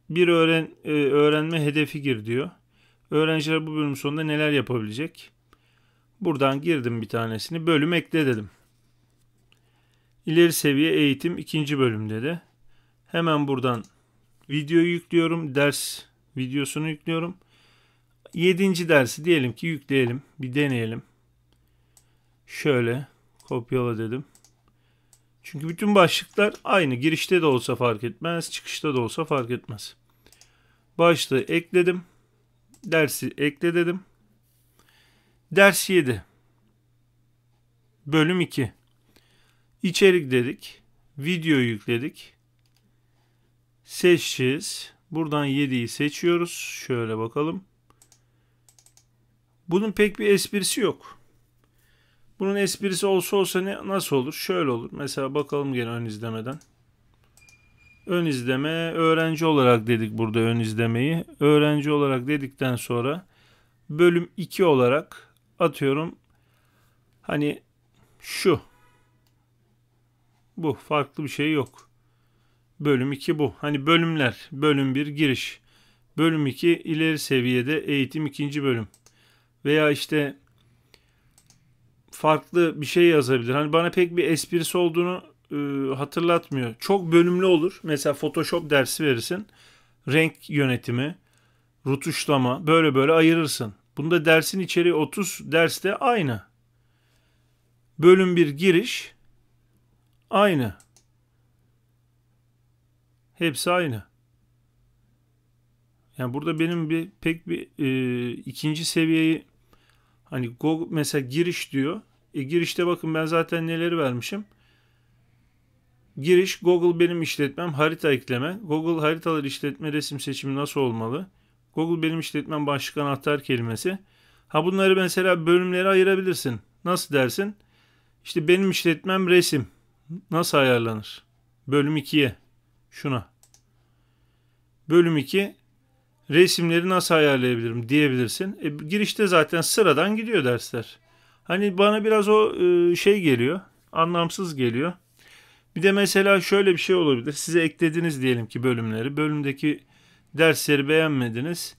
bir öğren e, öğrenme hedefi gir diyor. Öğrenciler bu bölüm sonunda neler yapabilecek? Buradan girdim bir tanesini. Bölüm ekle dedim. İleri seviye eğitim ikinci bölüm dedi. Hemen buradan Video yüklüyorum. Ders videosunu yüklüyorum. Yedinci dersi diyelim ki yükleyelim. Bir deneyelim. Şöyle kopyala dedim. Çünkü bütün başlıklar aynı. Girişte de olsa fark etmez. Çıkışta da olsa fark etmez. Başlığı ekledim. Dersi ekle dedim. Ders 7. Bölüm 2. İçerik dedik. Video yükledik seçeceğiz. Buradan 7'yi seçiyoruz. Şöyle bakalım. Bunun pek bir esprisi yok. Bunun esprisi olsa olsa ne, nasıl olur? Şöyle olur. Mesela bakalım gene ön izlemeden. Ön izleme öğrenci olarak dedik burada ön izlemeyi. Öğrenci olarak dedikten sonra bölüm 2 olarak atıyorum hani şu. Bu farklı bir şey yok. Bölüm 2 bu. Hani bölümler. Bölüm 1 giriş. Bölüm 2 ileri seviyede eğitim ikinci bölüm. Veya işte farklı bir şey yazabilir. Hani bana pek bir esprisi olduğunu e, hatırlatmıyor. Çok bölümlü olur. Mesela Photoshop dersi verirsin. Renk yönetimi, rutuşlama böyle böyle ayırırsın. Bunda dersin içeriği 30 derste aynı. Bölüm 1 giriş aynı. Hepsi aynı. Yani burada benim bir pek bir e, ikinci seviyeyi hani Google mesela giriş diyor. E, girişte bakın ben zaten neleri vermişim. Giriş Google benim işletmem harita ekleme. Google haritalar işletme resim seçimi nasıl olmalı? Google benim işletmem başlık anahtar kelimesi. Ha bunları mesela bölümlere ayırabilirsin. Nasıl dersin? İşte benim işletmem resim. Nasıl ayarlanır? Bölüm 2'ye Şuna. Bölüm 2 resimleri nasıl ayarlayabilirim diyebilirsin. E, girişte zaten sıradan gidiyor dersler. Hani bana biraz o e, şey geliyor. Anlamsız geliyor. Bir de mesela şöyle bir şey olabilir. Size eklediniz diyelim ki bölümleri. Bölümdeki dersleri beğenmediniz.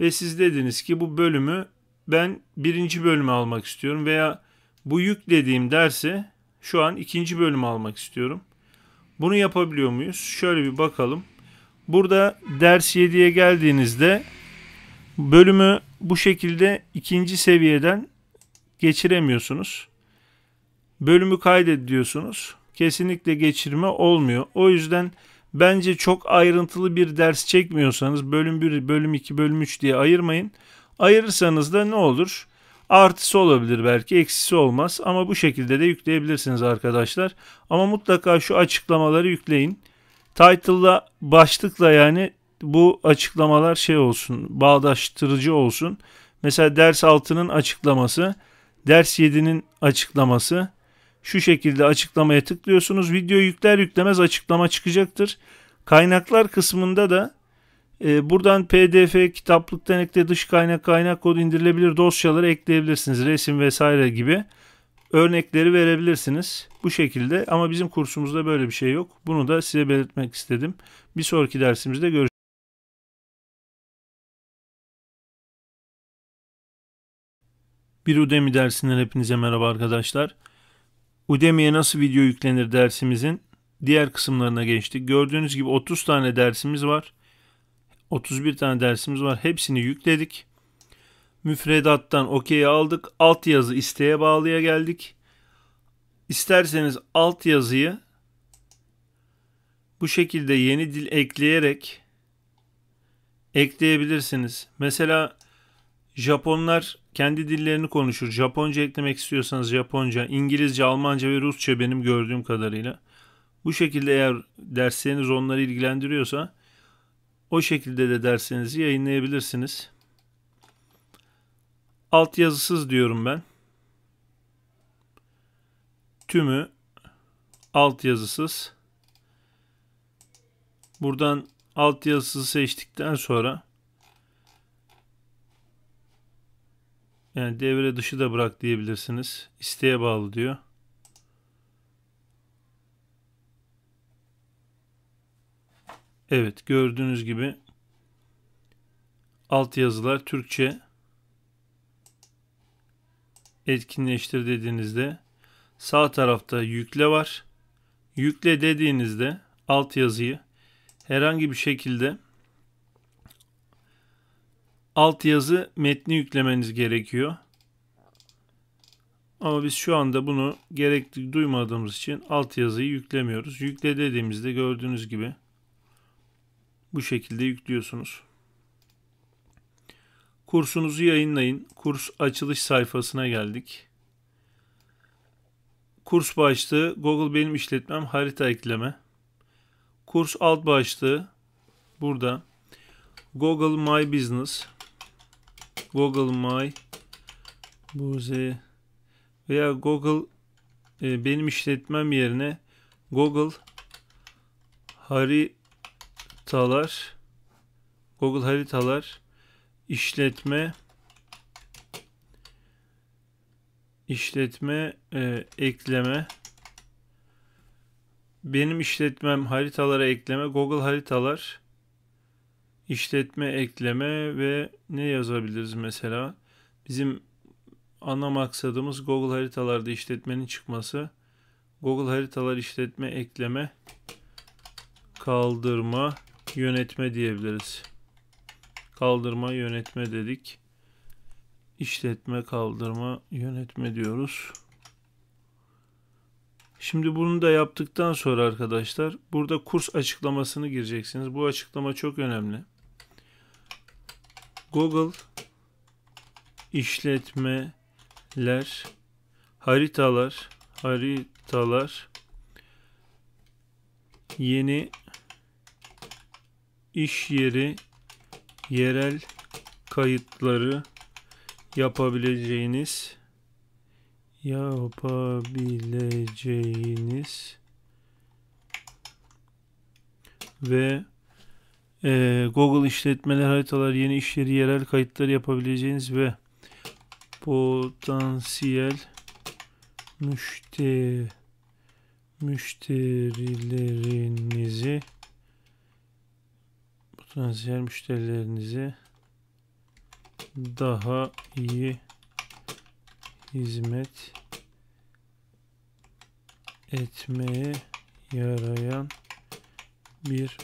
Ve siz dediniz ki bu bölümü ben birinci bölümü almak istiyorum. Veya bu yüklediğim dersi şu an ikinci bölümü almak istiyorum. Bunu yapabiliyor muyuz? Şöyle bir bakalım. Burada ders 7'ye geldiğinizde bölümü bu şekilde ikinci seviyeden geçiremiyorsunuz. Bölümü kaydet diyorsunuz. Kesinlikle geçirme olmuyor. O yüzden bence çok ayrıntılı bir ders çekmiyorsanız bölüm 1, bölüm 2, bölüm 3 diye ayırmayın. Ayırırsanız da ne olur? Artısı olabilir belki, eksisi olmaz ama bu şekilde de yükleyebilirsiniz arkadaşlar. Ama mutlaka şu açıklamaları yükleyin. Title'la, başlıkla yani bu açıklamalar şey olsun, bağdaştırıcı olsun. Mesela ders 6'nın açıklaması, ders 7'nin açıklaması. Şu şekilde açıklamaya tıklıyorsunuz. Video yükler yüklemez açıklama çıkacaktır. Kaynaklar kısmında da e, buradan pdf, kitaplıktan ekle, dış kaynak, kaynak kod indirilebilir dosyaları ekleyebilirsiniz. Resim vesaire gibi örnekleri verebilirsiniz. Bu şekilde ama bizim kursumuzda böyle bir şey yok. Bunu da size belirtmek istedim. Bir sonraki dersimizde görüşürüz. Bir Udemy dersinden hepinize merhaba arkadaşlar. Udemy'ye nasıl video yüklenir dersimizin diğer kısımlarına geçtik. Gördüğünüz gibi 30 tane dersimiz var. 31 tane dersimiz var. Hepsini yükledik. Müfredattan okey'i aldık. Altyazı isteğe bağlıya geldik. İsterseniz altyazıyı bu şekilde yeni dil ekleyerek ekleyebilirsiniz. Mesela Japonlar kendi dillerini konuşur. Japonca eklemek istiyorsanız Japonca, İngilizce, Almanca ve Rusça benim gördüğüm kadarıyla. Bu şekilde eğer dersleriniz onları ilgilendiriyorsa o şekilde de dersenizi yayınlayabilirsiniz. Alt yazısız diyorum ben. Tümü alt yazısız. Buradan alt yazısızı seçtikten sonra yani devre dışı da bırak diyebilirsiniz. İsteğe bağlı diyor. Evet gördüğünüz gibi altyazılar Türkçe etkinleştir dediğinizde sağ tarafta yükle var. Yükle dediğinizde altyazıyı herhangi bir şekilde altyazı metni yüklemeniz gerekiyor. Ama biz şu anda bunu gerekli duymadığımız için altyazıyı yüklemiyoruz. Yükle dediğimizde gördüğünüz gibi bu şekilde yüklüyorsunuz. Kursunuzu yayınlayın. Kurs açılış sayfasına geldik. Kurs başlığı Google benim işletmem harita ekleme. Kurs alt başlığı burada Google My Business Google My Buze veya Google e, benim işletmem yerine Google hari haritalar Google haritalar işletme işletme e, ekleme benim işletmem haritalara ekleme Google haritalar işletme ekleme ve ne yazabiliriz mesela bizim ana maksadımız Google haritalarda işletmenin çıkması Google haritalar işletme ekleme kaldırma yönetme diyebiliriz. Kaldırma, yönetme dedik. İşletme, kaldırma, yönetme diyoruz. Şimdi bunu da yaptıktan sonra arkadaşlar burada kurs açıklamasını gireceksiniz. Bu açıklama çok önemli. Google işletmeler haritalar haritalar yeni iş yeri yerel kayıtları yapabileceğiniz yapabileceğiniz ve e, Google işletmeler haritalar yeni işleri yerel kayıtları yapabileceğiniz ve potansiyel müşteri müşterilerinizi potansiyel müşterilerinizi daha iyi hizmet etmeye yarayan bir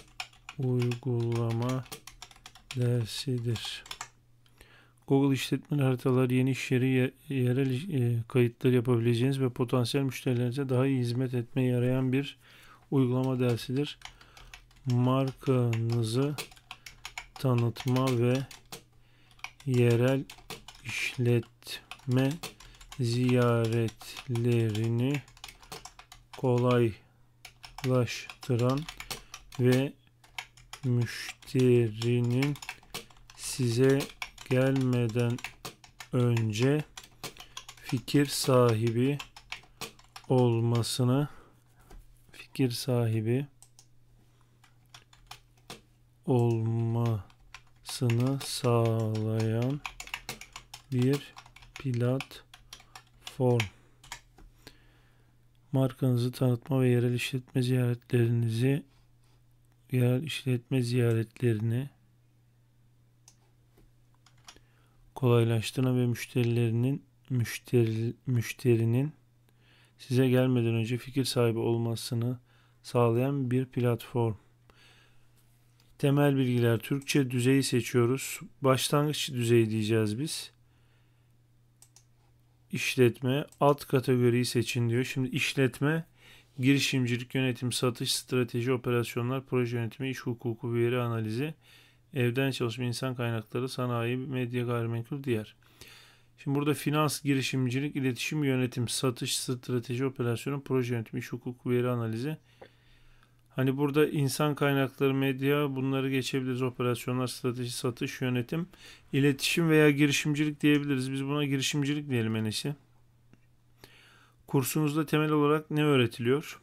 uygulama dersidir. Google işletme haritaları yeni iş yeri yerel e, kayıtları yapabileceğiniz ve potansiyel müşterilerinize daha iyi hizmet etmeye yarayan bir uygulama dersidir. Markanızı tanıtma ve yerel işletme ziyaretlerini kolaylaştıran ve müşterinin size gelmeden önce fikir sahibi olmasını fikir sahibi olmasını sağlayan bir platform. Markanızı tanıtma ve yerel işletme ziyaretlerinizi yerel işletme ziyaretlerini kolaylaştırma ve müşterilerinin müşteri, müşterinin size gelmeden önce fikir sahibi olmasını sağlayan bir platform. Temel bilgiler Türkçe düzeyi seçiyoruz. Başlangıç düzeyi diyeceğiz biz. İşletme alt kategoriyi seçin diyor. Şimdi işletme girişimcilik, yönetim, satış, strateji, operasyonlar, proje yönetimi, iş hukuku, veri analizi, evden çalışma, insan kaynakları, sanayi, medya, gayrimenkul, diğer. Şimdi burada finans, girişimcilik, iletişim, yönetim, satış, strateji, operasyonu, proje yönetimi, iş hukuku, veri analizi, Hani burada insan kaynakları, medya bunları geçebiliriz. Operasyonlar, strateji, satış, yönetim, iletişim veya girişimcilik diyebiliriz. Biz buna girişimcilik diyelim en iyisi. Kursunuzda temel olarak ne öğretiliyor?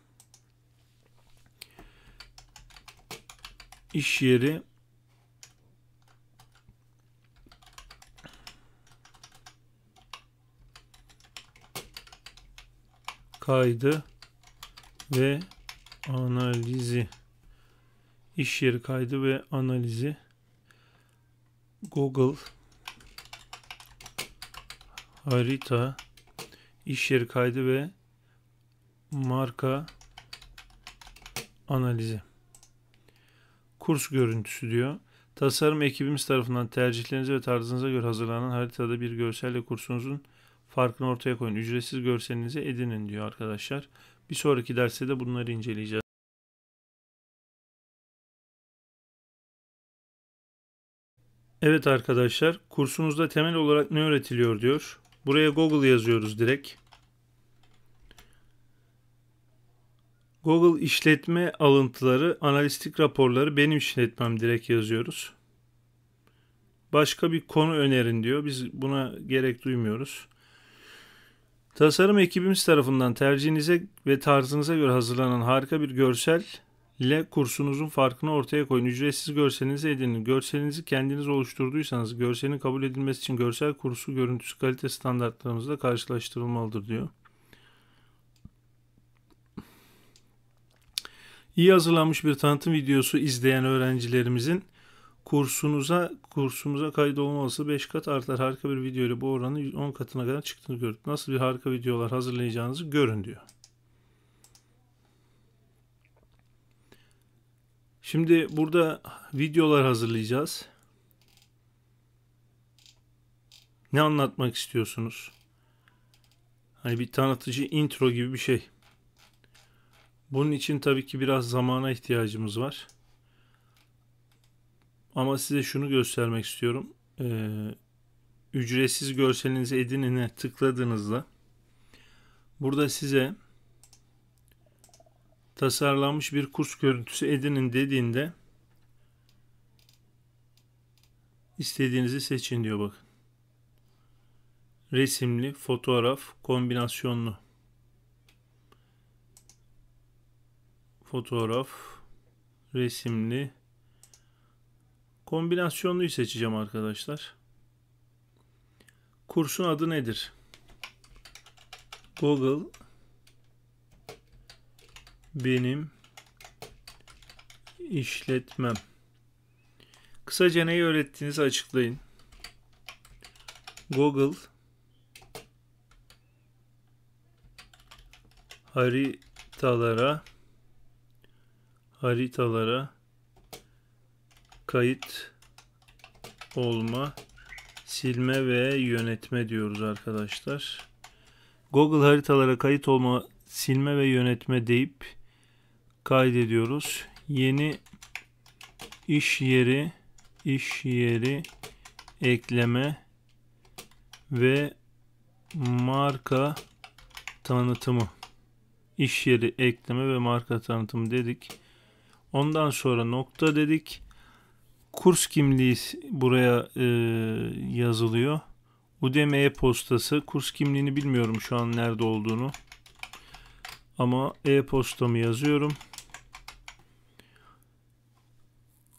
İş yeri, kaydı ve analizi iş yeri kaydı ve analizi Google harita iş yeri kaydı ve marka analizi kurs görüntüsü diyor. Tasarım ekibimiz tarafından tercihlerinize ve tarzınıza göre hazırlanan haritada bir görselle kursunuzun farkını ortaya koyun. Ücretsiz görselinizi edinin diyor arkadaşlar. Bir sonraki derste de bunları inceleyeceğiz. Evet arkadaşlar, kursunuzda temel olarak ne öğretiliyor diyor. Buraya Google yazıyoruz direkt. Google işletme alıntıları, analistik raporları benim işletmem direkt yazıyoruz. Başka bir konu önerin diyor. Biz buna gerek duymuyoruz. Tasarım ekibimiz tarafından tercihinize ve tarzınıza göre hazırlanan harika bir görsel ile kursunuzun farkını ortaya koyun. Ücretsiz görselinizi edinin. Görselinizi kendiniz oluşturduysanız görselin kabul edilmesi için görsel kursu görüntüsü kalite standartlarımızla karşılaştırılmalıdır diyor. İyi hazırlanmış bir tanıtım videosu izleyen öğrencilerimizin kursunuza kursumuza kaydolması olması 5 kat artar. Harika bir video ile bu oranın 10 katına kadar çıktığını gördük. Nasıl bir harika videolar hazırlayacağınızı görün diyor. Şimdi burada videolar hazırlayacağız. Ne anlatmak istiyorsunuz? Hani bir tanıtıcı intro gibi bir şey. Bunun için tabii ki biraz zamana ihtiyacımız var. Ama size şunu göstermek istiyorum. Ee, ücretsiz görselinizi edinine tıkladığınızda burada size tasarlanmış bir kurs görüntüsü edinin dediğinde istediğinizi seçin diyor bakın. Resimli, fotoğraf, kombinasyonlu. Fotoğraf, resimli, Kombinasyonluyu seçeceğim arkadaşlar. Kursun adı nedir? Google benim işletmem. Kısaca neyi öğrettiğinizi açıklayın. Google haritalara haritalara kayıt olma, silme ve yönetme diyoruz arkadaşlar. Google haritalara kayıt olma, silme ve yönetme deyip kaydediyoruz. Yeni iş yeri, iş yeri ekleme ve marka tanıtımı. İş yeri ekleme ve marka tanıtımı dedik. Ondan sonra nokta dedik kurs kimliği buraya e, yazılıyor. Udemy e-postası. Kurs kimliğini bilmiyorum şu an nerede olduğunu. Ama e-postamı yazıyorum.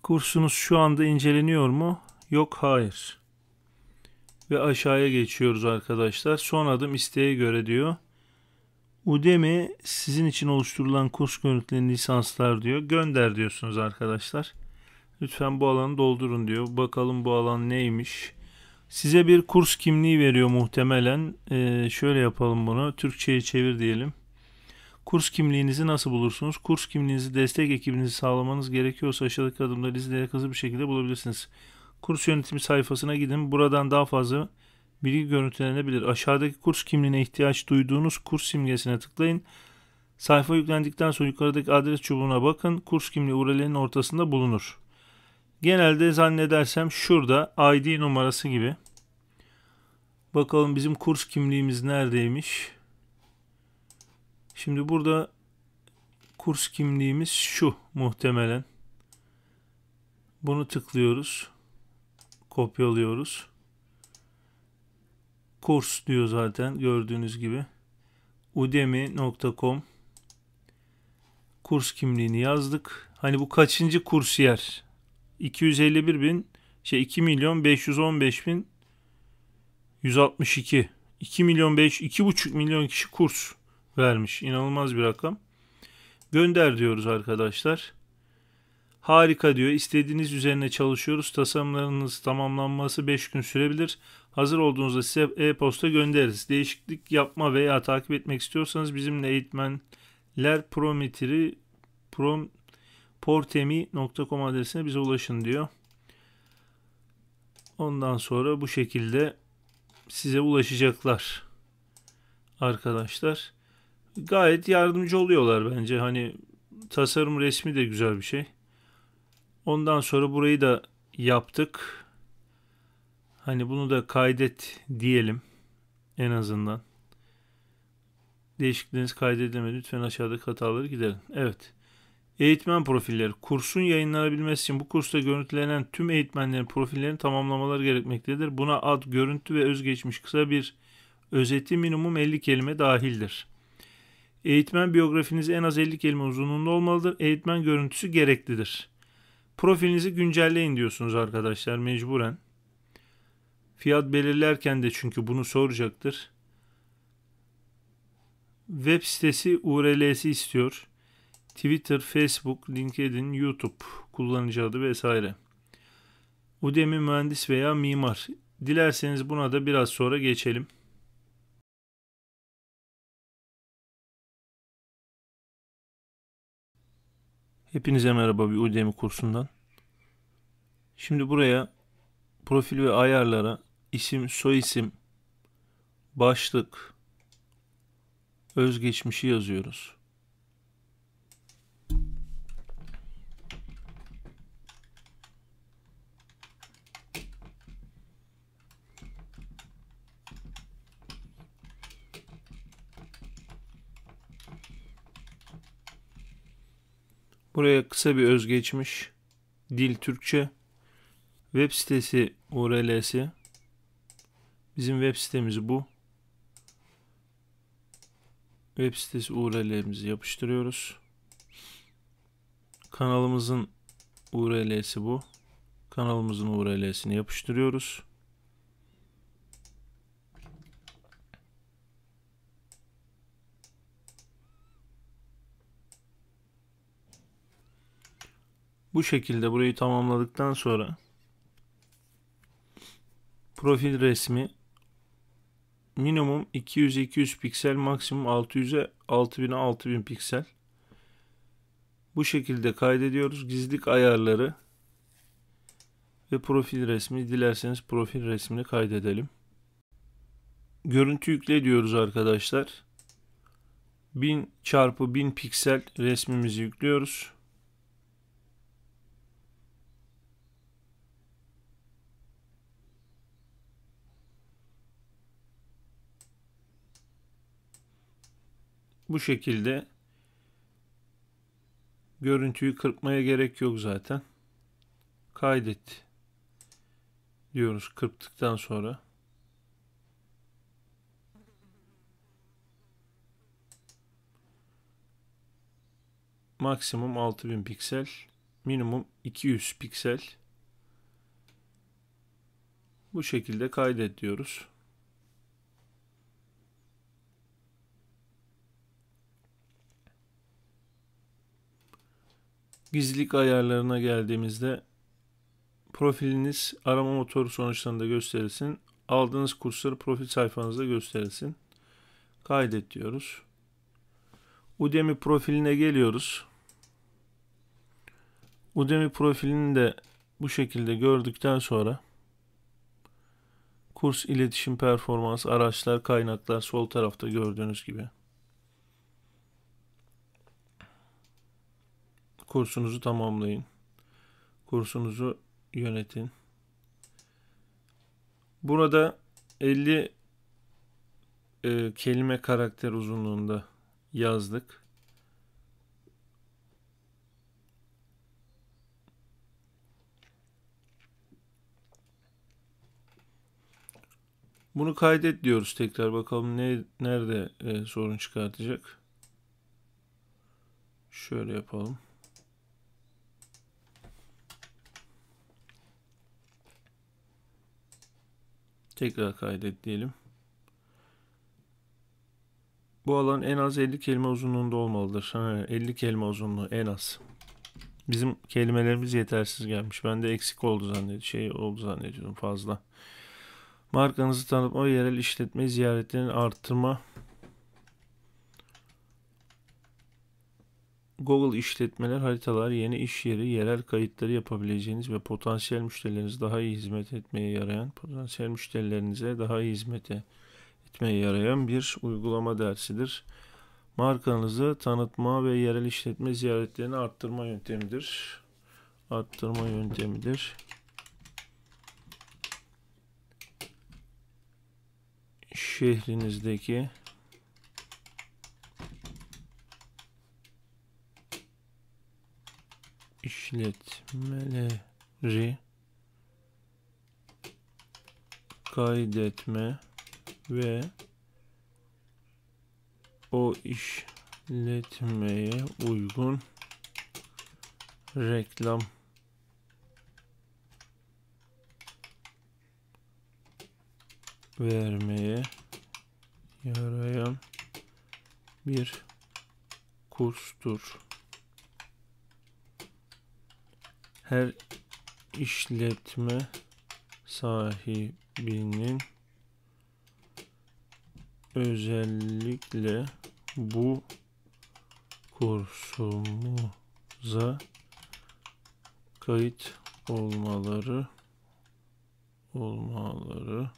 Kursunuz şu anda inceleniyor mu? Yok hayır. Ve aşağıya geçiyoruz arkadaşlar. Son adım isteğe göre diyor. Udemy sizin için oluşturulan kurs görüntülerini lisanslar diyor. Gönder diyorsunuz arkadaşlar. Lütfen bu alanı doldurun diyor. Bakalım bu alan neymiş. Size bir kurs kimliği veriyor muhtemelen. Ee, şöyle yapalım bunu. Türkçe'ye çevir diyelim. Kurs kimliğinizi nasıl bulursunuz? Kurs kimliğinizi destek ekibinizi sağlamanız gerekiyorsa aşağıdaki adımları izleyerek hızlı bir şekilde bulabilirsiniz. Kurs yönetimi sayfasına gidin. Buradan daha fazla bilgi görüntülenebilir. Aşağıdaki kurs kimliğine ihtiyaç duyduğunuz kurs simgesine tıklayın. Sayfa yüklendikten sonra yukarıdaki adres çubuğuna bakın. Kurs kimliği URL'nin ortasında bulunur. Genelde zannedersem şurada ID numarası gibi. Bakalım bizim kurs kimliğimiz neredeymiş? Şimdi burada kurs kimliğimiz şu muhtemelen. Bunu tıklıyoruz. Kopyalıyoruz. Kurs diyor zaten gördüğünüz gibi. udemy.com Kurs kimliğini yazdık. Hani bu kaçıncı kursiyer? 251 bin şey 2 milyon 515 bin 162 2 milyon 5 2,5 milyon kişi kurs vermiş. İnanılmaz bir rakam. Gönder diyoruz arkadaşlar. Harika diyor. İstediğiniz üzerine çalışıyoruz. Tasarımlarınız tamamlanması 5 gün sürebilir. Hazır olduğunuzda size e-posta göndeririz. Değişiklik yapma veya takip etmek istiyorsanız bizimle eğitmenler Prometri Prom portemi.com adresine bize ulaşın diyor. Ondan sonra bu şekilde size ulaşacaklar arkadaşlar. Gayet yardımcı oluyorlar bence. Hani tasarım resmi de güzel bir şey. Ondan sonra burayı da yaptık. Hani bunu da kaydet diyelim en azından. Değişiklikleriniz kaydedilmedi. Lütfen aşağıdaki hataları giderin. Evet. Eğitmen profilleri. Kursun yayınlanabilmesi için bu kursta görüntülenen tüm eğitmenlerin profillerini tamamlamaları gerekmektedir. Buna ad, görüntü ve özgeçmiş kısa bir özeti minimum 50 kelime dahildir. Eğitmen biyografiniz en az 50 kelime uzunluğunda olmalıdır. Eğitmen görüntüsü gereklidir. Profilinizi güncelleyin diyorsunuz arkadaşlar mecburen. Fiyat belirlerken de çünkü bunu soracaktır. Web sitesi URL'si istiyor. Twitter, Facebook, LinkedIn, YouTube kullanıcı adı vesaire. Udemy mühendis veya mimar. Dilerseniz buna da biraz sonra geçelim. Hepinize merhaba bir Udemy kursundan. Şimdi buraya profil ve ayarlara isim, soyisim, başlık, özgeçmişi yazıyoruz. Buraya kısa bir özgeçmiş. Dil Türkçe. Web sitesi URL'si. Bizim web sitemiz bu. Web sitesi URL'imizi yapıştırıyoruz. Kanalımızın URL'si bu. Kanalımızın URL'sini yapıştırıyoruz. Bu şekilde burayı tamamladıktan sonra profil resmi minimum 200-200 piksel maksimum 600'e 6000'e 6000 piksel bu şekilde kaydediyoruz gizlilik ayarları ve profil resmi dilerseniz profil resmini kaydedelim görüntü yükle diyoruz arkadaşlar 1000 çarpı 1000 piksel resmimizi yüklüyoruz Bu şekilde görüntüyü kırpmaya gerek yok zaten. Kaydet diyoruz kırptıktan sonra. Maksimum 6000 piksel, minimum 200 piksel. Bu şekilde kaydet diyoruz. Gizlilik ayarlarına geldiğimizde profiliniz arama motoru sonuçlarında gösterilsin. Aldığınız kursları profil sayfanızda gösterilsin. Kaydet diyoruz. Udemy profiline geliyoruz. Udemy profilini de bu şekilde gördükten sonra kurs iletişim performans araçlar kaynaklar sol tarafta gördüğünüz gibi kursunuzu tamamlayın. Kursunuzu yönetin. Burada 50 e, kelime karakter uzunluğunda yazdık. Bunu kaydet diyoruz tekrar bakalım ne nerede e, sorun çıkartacak. Şöyle yapalım. Tekrar kaydet diyelim. Bu alan en az 50 kelime uzunluğunda olmalıdır. Ha, 50 kelime uzunluğu en az. Bizim kelimelerimiz yetersiz gelmiş. Ben de eksik oldu zannediyorum. Şey oldu zannediyordum fazla. Markanızı tanıtma yerel işletme ziyaretlerini arttırma Google işletmeler, haritalar, yeni iş yeri, yerel kayıtları yapabileceğiniz ve potansiyel müşterileriniz daha iyi hizmet etmeye yarayan, potansiyel müşterilerinize daha iyi hizmet e, etmeye yarayan bir uygulama dersidir. Markanızı tanıtma ve yerel işletme ziyaretlerini arttırma yöntemidir. Arttırma yöntemidir. Şehrinizdeki işletmeleri kaydetme ve o işletmeye uygun reklam vermeye yarayan bir kurstur. her işletme sahibinin özellikle bu kursumuza kayıt olmaları olmaları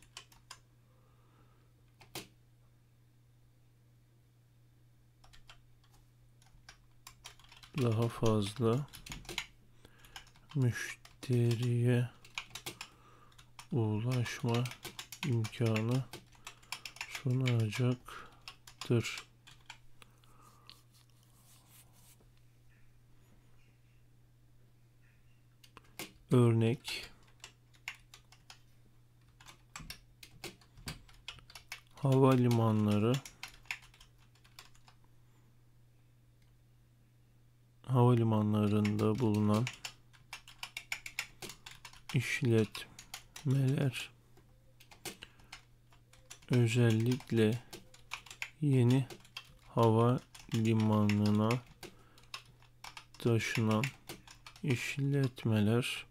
daha fazla müşteriye ulaşma imkanı sunacaktır. Örnek havalimanları havalimanlarında bulunan işletmeler özellikle yeni hava limanına taşınan işletmeler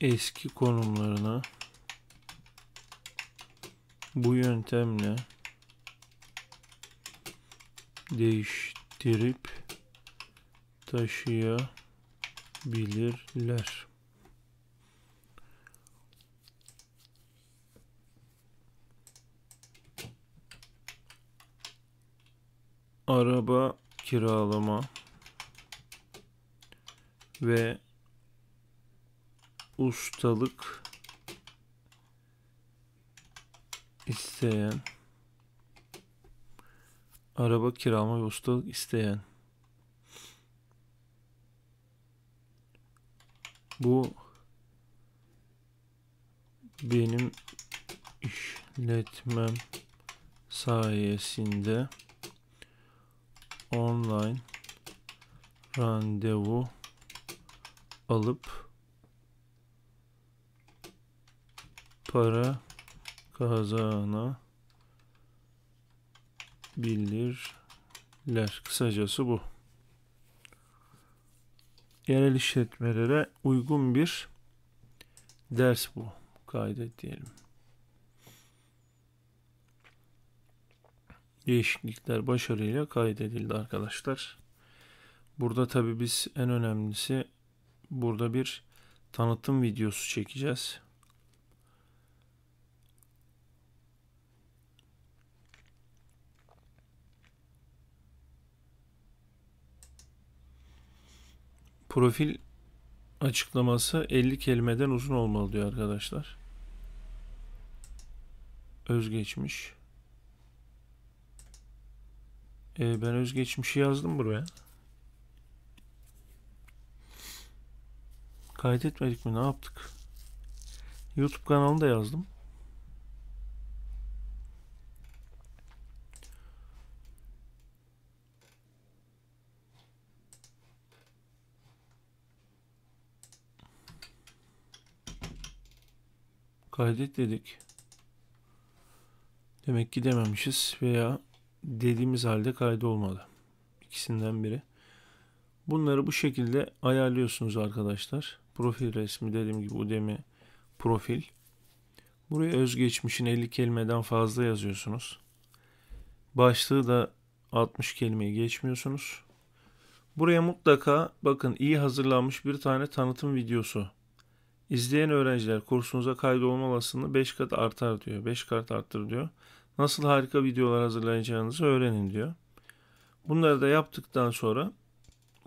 eski konumlarına bu yöntemle değiştirip taşıyabilirler. Araba kiralama ve ustalık isteyen araba kiralama ve ustalık isteyen bu benim işletmem sayesinde online randevu alıp para kazana bilirler. Kısacası bu. Yerel işletmelere uygun bir ders bu. Kaydet diyelim. Değişiklikler başarıyla kaydedildi arkadaşlar. Burada tabi biz en önemlisi burada bir tanıtım videosu çekeceğiz. profil açıklaması 50 kelimeden uzun olmalı diyor arkadaşlar. Özgeçmiş. Ee, ben özgeçmişi yazdım buraya. Kaydetmedik mi? Ne yaptık? YouTube kanalını da yazdım. Kaydet dedik. Demek ki dememişiz veya dediğimiz halde kaydı olmadı. İkisinden biri. Bunları bu şekilde ayarlıyorsunuz arkadaşlar. Profil resmi dediğim gibi Udemy profil. Buraya özgeçmişin 50 kelimeden fazla yazıyorsunuz. Başlığı da 60 kelimeyi geçmiyorsunuz. Buraya mutlaka bakın iyi hazırlanmış bir tane tanıtım videosu İzleyen öğrenciler kursunuza kaydolma olasılığını 5 kat artar diyor. 5 kat arttır diyor. Nasıl harika videolar hazırlayacağınızı öğrenin diyor. Bunları da yaptıktan sonra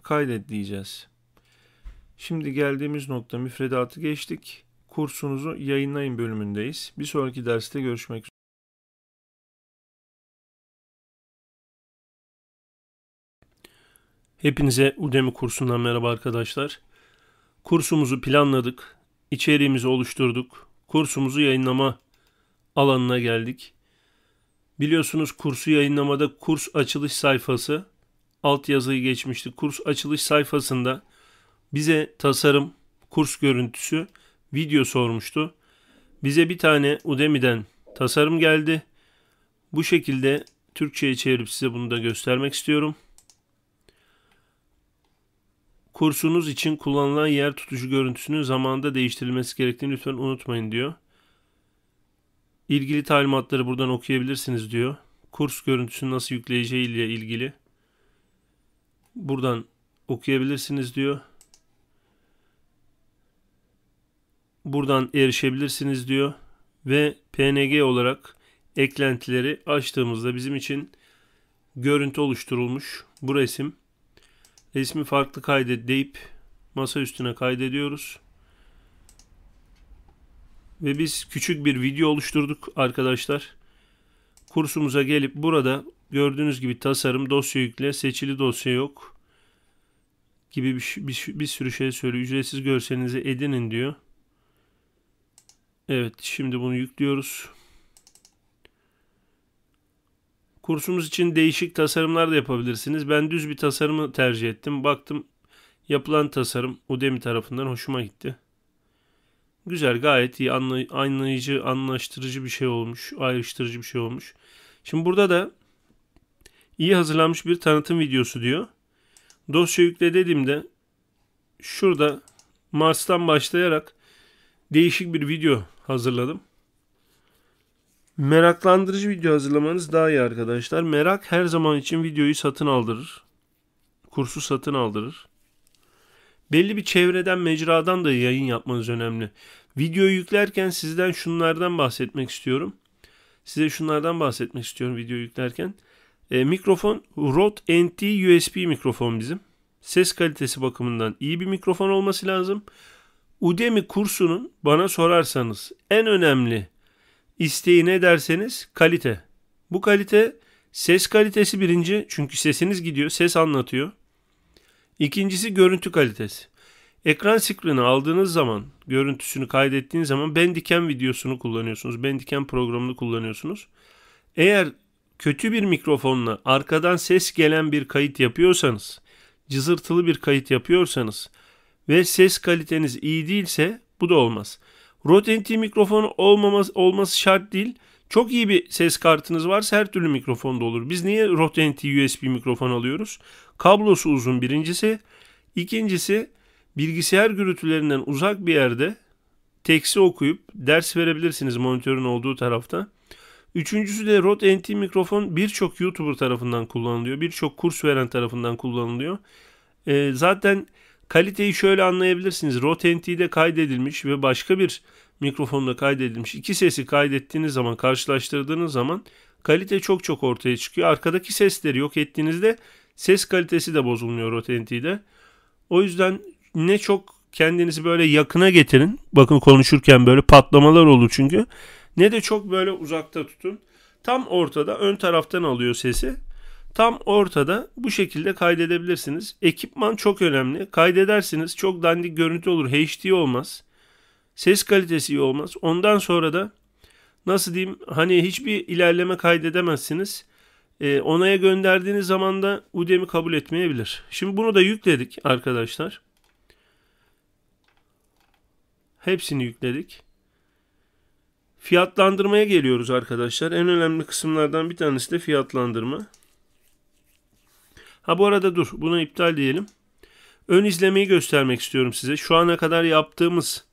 kaydet diyeceğiz. Şimdi geldiğimiz nokta müfredatı geçtik. Kursunuzu yayınlayın bölümündeyiz. Bir sonraki derste görüşmek üzere. Hepinize Udemy kursundan merhaba arkadaşlar. Kursumuzu planladık, içeriğimizi oluşturduk. Kursumuzu yayınlama alanına geldik. Biliyorsunuz kursu yayınlamada kurs açılış sayfası alt yazıyı geçmişti. Kurs açılış sayfasında bize tasarım, kurs görüntüsü, video sormuştu. Bize bir tane Udemy'den tasarım geldi. Bu şekilde Türkçe'ye çevirip size bunu da göstermek istiyorum. Kursunuz için kullanılan yer tutucu görüntüsünün zamanında değiştirilmesi gerektiğini lütfen unutmayın diyor. İlgili talimatları buradan okuyabilirsiniz diyor. Kurs görüntüsünü nasıl yükleyeceği ile ilgili buradan okuyabilirsiniz diyor. Buradan erişebilirsiniz diyor ve PNG olarak eklentileri açtığımızda bizim için görüntü oluşturulmuş bu resim resmi farklı kaydet deyip masa üstüne kaydediyoruz. Ve biz küçük bir video oluşturduk arkadaşlar. Kursumuza gelip burada gördüğünüz gibi tasarım dosya yükle seçili dosya yok gibi bir, bir, bir sürü şey söylüyor. Ücretsiz görselinizi edinin diyor. Evet şimdi bunu yüklüyoruz. Kursumuz için değişik tasarımlar da yapabilirsiniz. Ben düz bir tasarımı tercih ettim. Baktım yapılan tasarım Udemy tarafından hoşuma gitti. Güzel gayet iyi anlayıcı anlaştırıcı bir şey olmuş. Ayrıştırıcı bir şey olmuş. Şimdi burada da iyi hazırlanmış bir tanıtım videosu diyor. Dosya yükle dediğimde şurada Mars'tan başlayarak değişik bir video hazırladım. Meraklandırıcı video hazırlamanız daha iyi arkadaşlar. Merak her zaman için videoyu satın aldırır. Kursu satın aldırır. Belli bir çevreden, mecradan da yayın yapmanız önemli. Videoyu yüklerken sizden şunlardan bahsetmek istiyorum. Size şunlardan bahsetmek istiyorum video yüklerken. E, mikrofon Rode NT USB mikrofon bizim. Ses kalitesi bakımından iyi bir mikrofon olması lazım. Udemy kursunun bana sorarsanız en önemli isteği ne derseniz kalite. Bu kalite ses kalitesi birinci çünkü sesiniz gidiyor, ses anlatıyor. İkincisi görüntü kalitesi. Ekran screen'i aldığınız zaman, görüntüsünü kaydettiğiniz zaman Bandicam videosunu kullanıyorsunuz. Bandicam programını kullanıyorsunuz. Eğer kötü bir mikrofonla arkadan ses gelen bir kayıt yapıyorsanız, cızırtılı bir kayıt yapıyorsanız ve ses kaliteniz iyi değilse bu da olmaz. Rode NT mikrofonu olmaması, olması şart değil. Çok iyi bir ses kartınız varsa her türlü mikrofon da olur. Biz niye Rode NT USB mikrofon alıyoruz? Kablosu uzun birincisi. İkincisi bilgisayar gürültülerinden uzak bir yerde teksi okuyup ders verebilirsiniz monitörün olduğu tarafta. Üçüncüsü de Rode NT mikrofon birçok YouTuber tarafından kullanılıyor. Birçok kurs veren tarafından kullanılıyor. E, zaten Kaliteyi şöyle anlayabilirsiniz. Rode NT'de kaydedilmiş ve başka bir mikrofonla kaydedilmiş iki sesi kaydettiğiniz zaman karşılaştırdığınız zaman kalite çok çok ortaya çıkıyor. Arkadaki sesleri yok ettiğinizde ses kalitesi de bozulmuyor Rode NT'de. O yüzden ne çok kendinizi böyle yakına getirin. Bakın konuşurken böyle patlamalar olur çünkü. Ne de çok böyle uzakta tutun. Tam ortada ön taraftan alıyor sesi tam ortada bu şekilde kaydedebilirsiniz. Ekipman çok önemli. Kaydedersiniz çok dandik görüntü olur. HD olmaz. Ses kalitesi iyi olmaz. Ondan sonra da nasıl diyeyim hani hiçbir ilerleme kaydedemezsiniz. E, onaya gönderdiğiniz zaman da Udemy kabul etmeyebilir. Şimdi bunu da yükledik arkadaşlar. Hepsini yükledik. Fiyatlandırmaya geliyoruz arkadaşlar. En önemli kısımlardan bir tanesi de fiyatlandırma. Ha bu arada dur bunu iptal diyelim. Ön izlemeyi göstermek istiyorum size. Şu ana kadar yaptığımız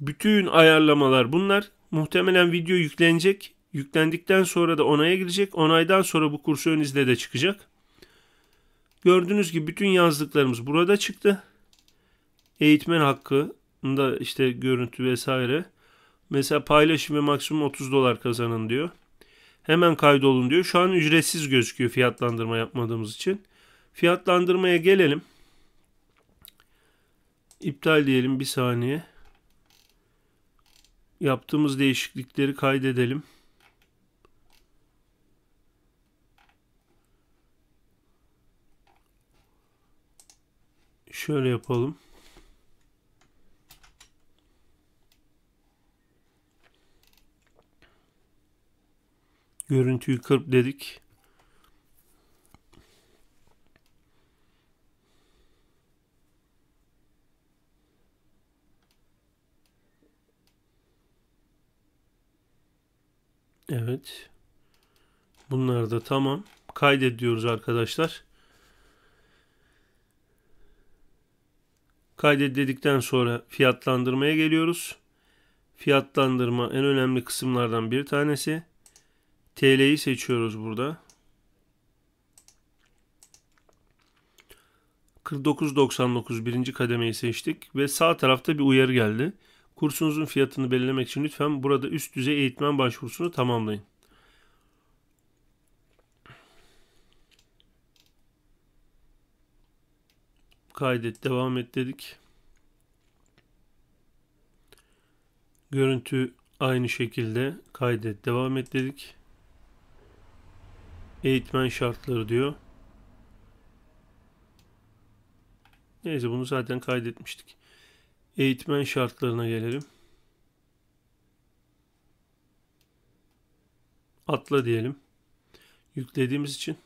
bütün ayarlamalar bunlar. Muhtemelen video yüklenecek. Yüklendikten sonra da onaya girecek. Onaydan sonra bu kursu ön izle de çıkacak. Gördüğünüz gibi bütün yazdıklarımız burada çıktı. Eğitmen hakkında işte görüntü vesaire. Mesela paylaşım ve maksimum 30 dolar kazanın diyor. Hemen kaydolun diyor. Şu an ücretsiz gözüküyor fiyatlandırma yapmadığımız için. Fiyatlandırmaya gelelim. İptal diyelim bir saniye. Yaptığımız değişiklikleri kaydedelim. Şöyle yapalım. Görüntüyü kırp dedik. Evet. Bunlar da tamam. Kaydediyoruz arkadaşlar. Kaydet dedikten sonra fiyatlandırmaya geliyoruz. Fiyatlandırma en önemli kısımlardan bir tanesi. TL'yi seçiyoruz burada. 49.99 birinci kademeyi seçtik ve sağ tarafta bir uyarı geldi. Kursunuzun fiyatını belirlemek için lütfen burada üst düzey eğitmen başvurusunu tamamlayın. Kaydet, devam et dedik. Görüntü aynı şekilde kaydet, devam et dedik. Eğitmen şartları diyor. Neyse bunu zaten kaydetmiştik. Eğitmen şartlarına gelelim. Atla diyelim. Yüklediğimiz için.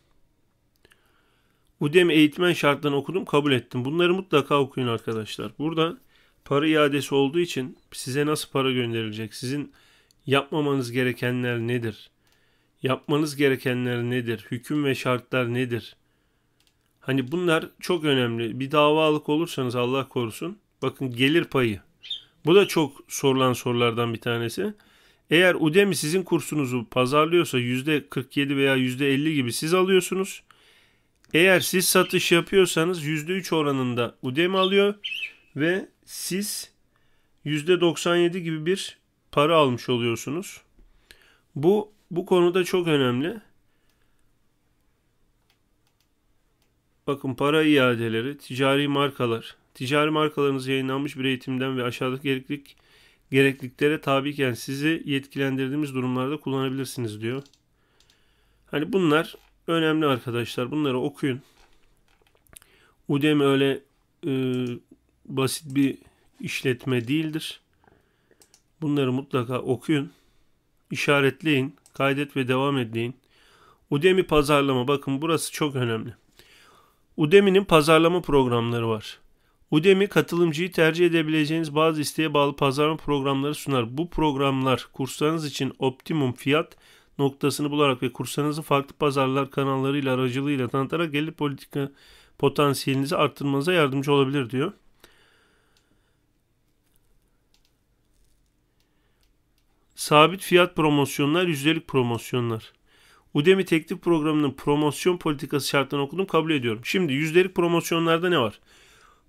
Udemy eğitmen şartlarını okudum kabul ettim. Bunları mutlaka okuyun arkadaşlar. Burada para iadesi olduğu için size nasıl para gönderilecek? Sizin yapmamanız gerekenler nedir? Yapmanız gerekenler nedir? Hüküm ve şartlar nedir? Hani bunlar çok önemli. Bir davalık olursanız Allah korusun. Bakın gelir payı. Bu da çok sorulan sorulardan bir tanesi. Eğer Udemy sizin kursunuzu pazarlıyorsa %47 veya %50 gibi siz alıyorsunuz. Eğer siz satış yapıyorsanız %3 oranında Udemy alıyor ve siz %97 gibi bir para almış oluyorsunuz. Bu bu konuda çok önemli. Bakın para iadeleri, ticari markalar. Ticari markalarınız yayınlanmış bir eğitimden ve aşağıdaki gereklilik gerekliklere tabiken sizi yetkilendirdiğimiz durumlarda kullanabilirsiniz diyor. Hani bunlar önemli arkadaşlar. Bunları okuyun. Udemy öyle e, basit bir işletme değildir. Bunları mutlaka okuyun, işaretleyin. Kaydet ve devam edin. deyin. Udemy pazarlama bakın burası çok önemli. Udemy'nin pazarlama programları var. Udemy katılımcıyı tercih edebileceğiniz bazı isteğe bağlı pazarlama programları sunar. Bu programlar kurslarınız için optimum fiyat noktasını bularak ve kurslarınızı farklı pazarlar kanallarıyla aracılığıyla tanıtarak gelir politika potansiyelinizi arttırmanıza yardımcı olabilir diyor. Sabit fiyat promosyonlar, yüzdelik promosyonlar. Udemy teklif programının promosyon politikası şartlarını okudum kabul ediyorum. Şimdi yüzdelik promosyonlarda ne var?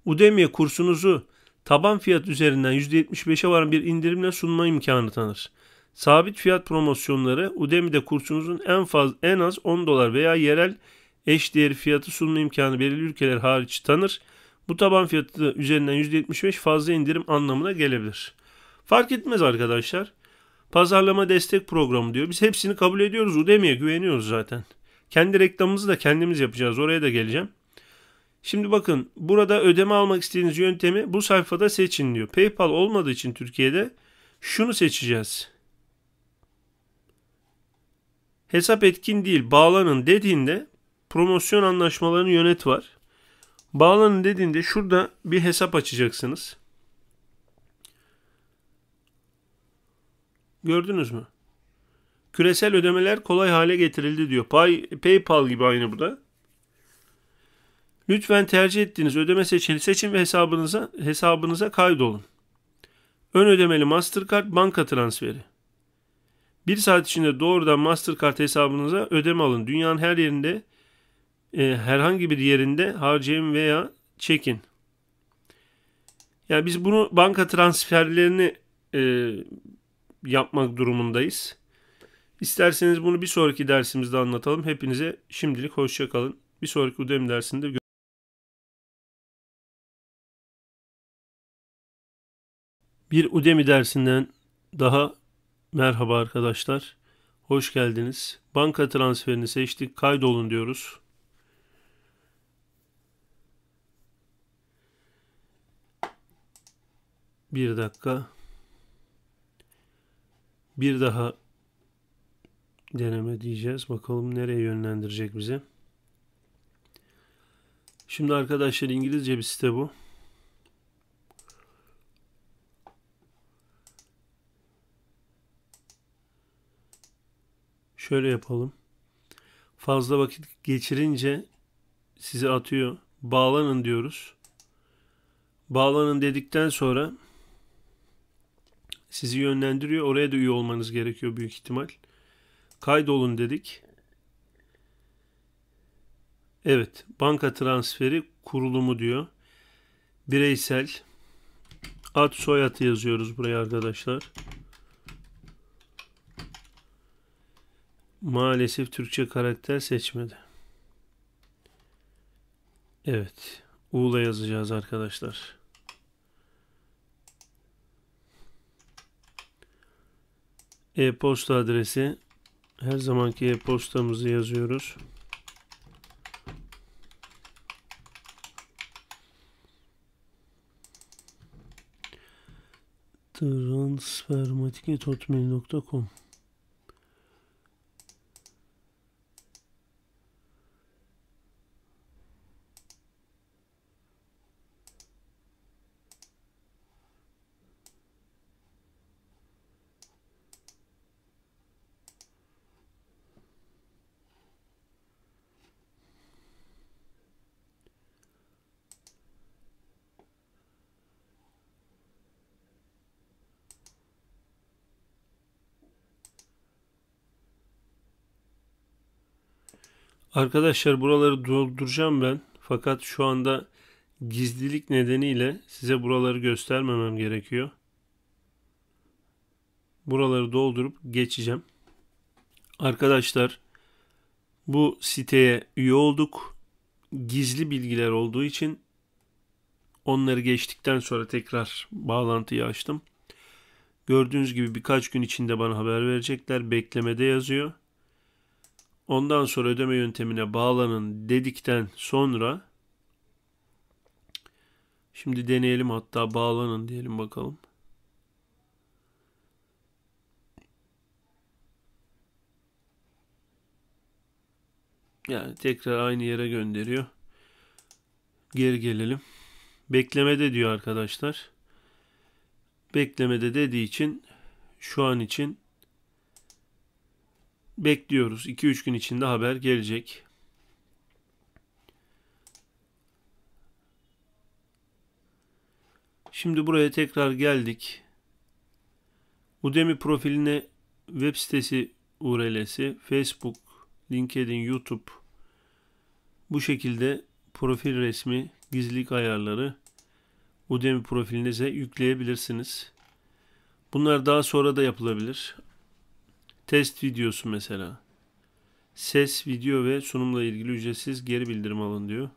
Udemy'e kursunuzu taban fiyat üzerinden %75'e varan bir indirimle sunma imkanı tanır. Sabit fiyat promosyonları Udemy'de kursunuzun en faz en az 10 dolar veya yerel eş değeri fiyatı sunma imkanı belirli ülkeler hariç tanır. Bu taban fiyatı üzerinden %75 fazla indirim anlamına gelebilir. Fark etmez arkadaşlar. Pazarlama destek programı diyor. Biz hepsini kabul ediyoruz. Udemy'e güveniyoruz zaten. Kendi reklamımızı da kendimiz yapacağız. Oraya da geleceğim. Şimdi bakın burada ödeme almak istediğiniz yöntemi bu sayfada seçin diyor. PayPal olmadığı için Türkiye'de şunu seçeceğiz. Hesap etkin değil bağlanın dediğinde promosyon anlaşmalarının yönet var. Bağlanın dediğinde şurada bir hesap açacaksınız. Gördünüz mü? Küresel ödemeler kolay hale getirildi diyor. Pay, PayPal gibi aynı burada. Lütfen tercih ettiğiniz ödeme seçeneği seçin ve hesabınıza hesabınıza kaydolun. Ön ödemeli Mastercard banka transferi. Bir saat içinde doğrudan Mastercard hesabınıza ödeme alın. Dünyanın her yerinde e, herhangi bir yerinde harcayın veya çekin. Yani biz bunu banka transferlerini e, yapmak durumundayız. İsterseniz bunu bir sonraki dersimizde anlatalım. Hepinize şimdilik hoşçakalın. Bir sonraki Udemy dersinde görüşürüz. Bir Udemy dersinden daha merhaba arkadaşlar. Hoş geldiniz. Banka transferini seçtik. Kaydolun diyoruz. Bir dakika. Bir daha deneme diyeceğiz. Bakalım nereye yönlendirecek bizi. Şimdi arkadaşlar İngilizce bir site bu. Şöyle yapalım. Fazla vakit geçirince sizi atıyor. Bağlanın diyoruz. Bağlanın dedikten sonra sizi yönlendiriyor. Oraya da üye olmanız gerekiyor büyük ihtimal. Kaydolun dedik. Evet, banka transferi kurulumu diyor. Bireysel ad soyadı yazıyoruz buraya arkadaşlar. Maalesef Türkçe karakter seçmedi. Evet. Ula yazacağız arkadaşlar. e-posta adresi her zamanki e-postamızı yazıyoruz. transfermatike.com Arkadaşlar buraları dolduracağım ben. Fakat şu anda gizlilik nedeniyle size buraları göstermemem gerekiyor. Buraları doldurup geçeceğim. Arkadaşlar bu siteye üye olduk. Gizli bilgiler olduğu için onları geçtikten sonra tekrar bağlantıyı açtım. Gördüğünüz gibi birkaç gün içinde bana haber verecekler. Beklemede yazıyor. Ondan sonra ödeme yöntemine bağlanın dedikten sonra şimdi deneyelim hatta bağlanın diyelim bakalım. Yani tekrar aynı yere gönderiyor. Geri gelelim. Beklemede diyor arkadaşlar. Beklemede dediği için şu an için bekliyoruz. 2-3 gün içinde haber gelecek. Şimdi buraya tekrar geldik. Udemy profiline web sitesi URL'si, Facebook, LinkedIn, YouTube bu şekilde profil resmi, gizlilik ayarları Udemy profilinize yükleyebilirsiniz. Bunlar daha sonra da yapılabilir. Test videosu mesela. Ses, video ve sunumla ilgili ücretsiz geri bildirim alın diyor.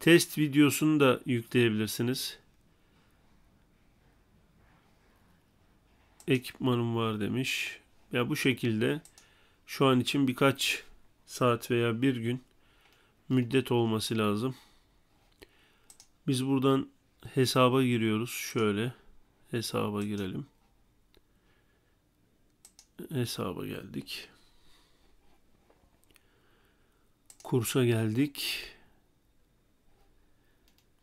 Test videosunu da yükleyebilirsiniz. Ekipmanım var demiş. Ya bu şekilde şu an için birkaç saat veya bir gün müddet olması lazım. Biz buradan hesaba giriyoruz. Şöyle hesaba girelim hesaba geldik. Kursa geldik.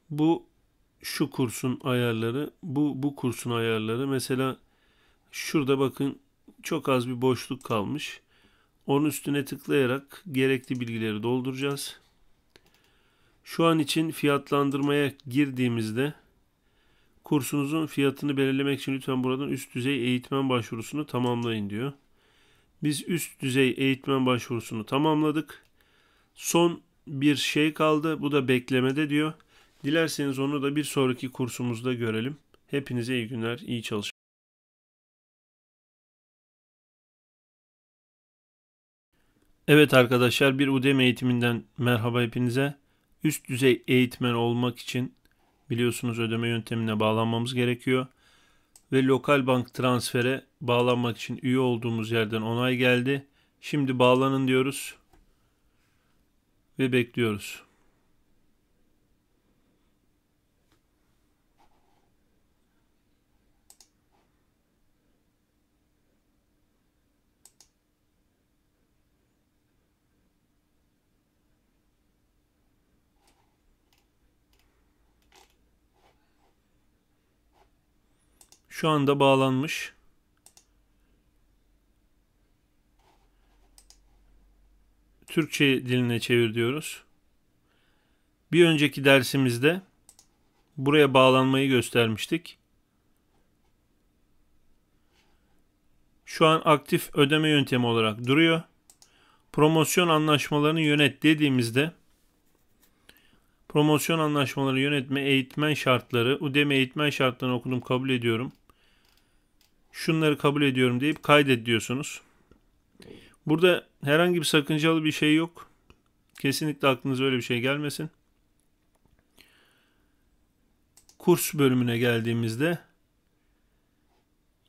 Bu şu kursun ayarları, bu bu kursun ayarları. Mesela şurada bakın çok az bir boşluk kalmış. Onun üstüne tıklayarak gerekli bilgileri dolduracağız. Şu an için fiyatlandırmaya girdiğimizde Kursunuzun fiyatını belirlemek için lütfen buradan üst düzey eğitmen başvurusunu tamamlayın diyor. Biz üst düzey eğitmen başvurusunu tamamladık. Son bir şey kaldı. Bu da beklemede diyor. Dilerseniz onu da bir sonraki kursumuzda görelim. Hepinize iyi günler, iyi çalışmalar. Evet arkadaşlar bir Udemy eğitiminden merhaba hepinize. Üst düzey eğitmen olmak için biliyorsunuz ödeme yöntemine bağlanmamız gerekiyor. Ve lokal bank transfere bağlanmak için üye olduğumuz yerden onay geldi. Şimdi bağlanın diyoruz ve bekliyoruz. Şu anda bağlanmış. Türkçe diline çevir diyoruz. Bir önceki dersimizde buraya bağlanmayı göstermiştik. Şu an aktif ödeme yöntemi olarak duruyor. Promosyon anlaşmalarını yönet dediğimizde promosyon anlaşmaları yönetme eğitmen şartları Udemy eğitmen şartlarını okudum kabul ediyorum şunları kabul ediyorum deyip kaydet diyorsunuz. Burada herhangi bir sakıncalı bir şey yok. Kesinlikle aklınıza öyle bir şey gelmesin. Kurs bölümüne geldiğimizde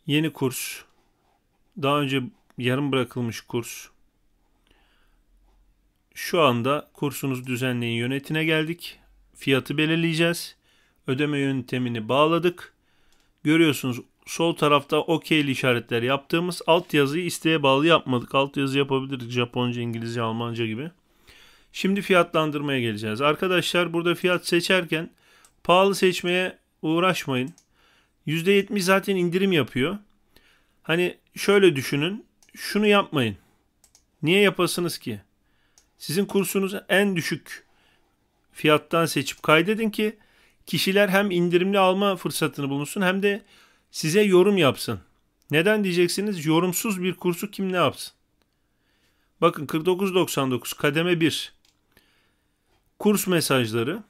yeni kurs, daha önce yarım bırakılmış kurs, şu anda kursunuz düzenleyin yönetine geldik. Fiyatı belirleyeceğiz. Ödeme yöntemini bağladık. Görüyorsunuz sol tarafta okeyli işaretler yaptığımız alt yazıyı isteğe bağlı yapmadık. Alt yazı yapabilirdik Japonca, İngilizce, Almanca gibi. Şimdi fiyatlandırmaya geleceğiz. Arkadaşlar burada fiyat seçerken pahalı seçmeye uğraşmayın. %70 zaten indirim yapıyor. Hani şöyle düşünün. Şunu yapmayın. Niye yapasınız ki? Sizin kursunuz en düşük fiyattan seçip kaydedin ki kişiler hem indirimli alma fırsatını bulunsun hem de size yorum yapsın. Neden diyeceksiniz? Yorumsuz bir kursu kim ne yapsın? Bakın 49.99 kademe 1. Kurs mesajları.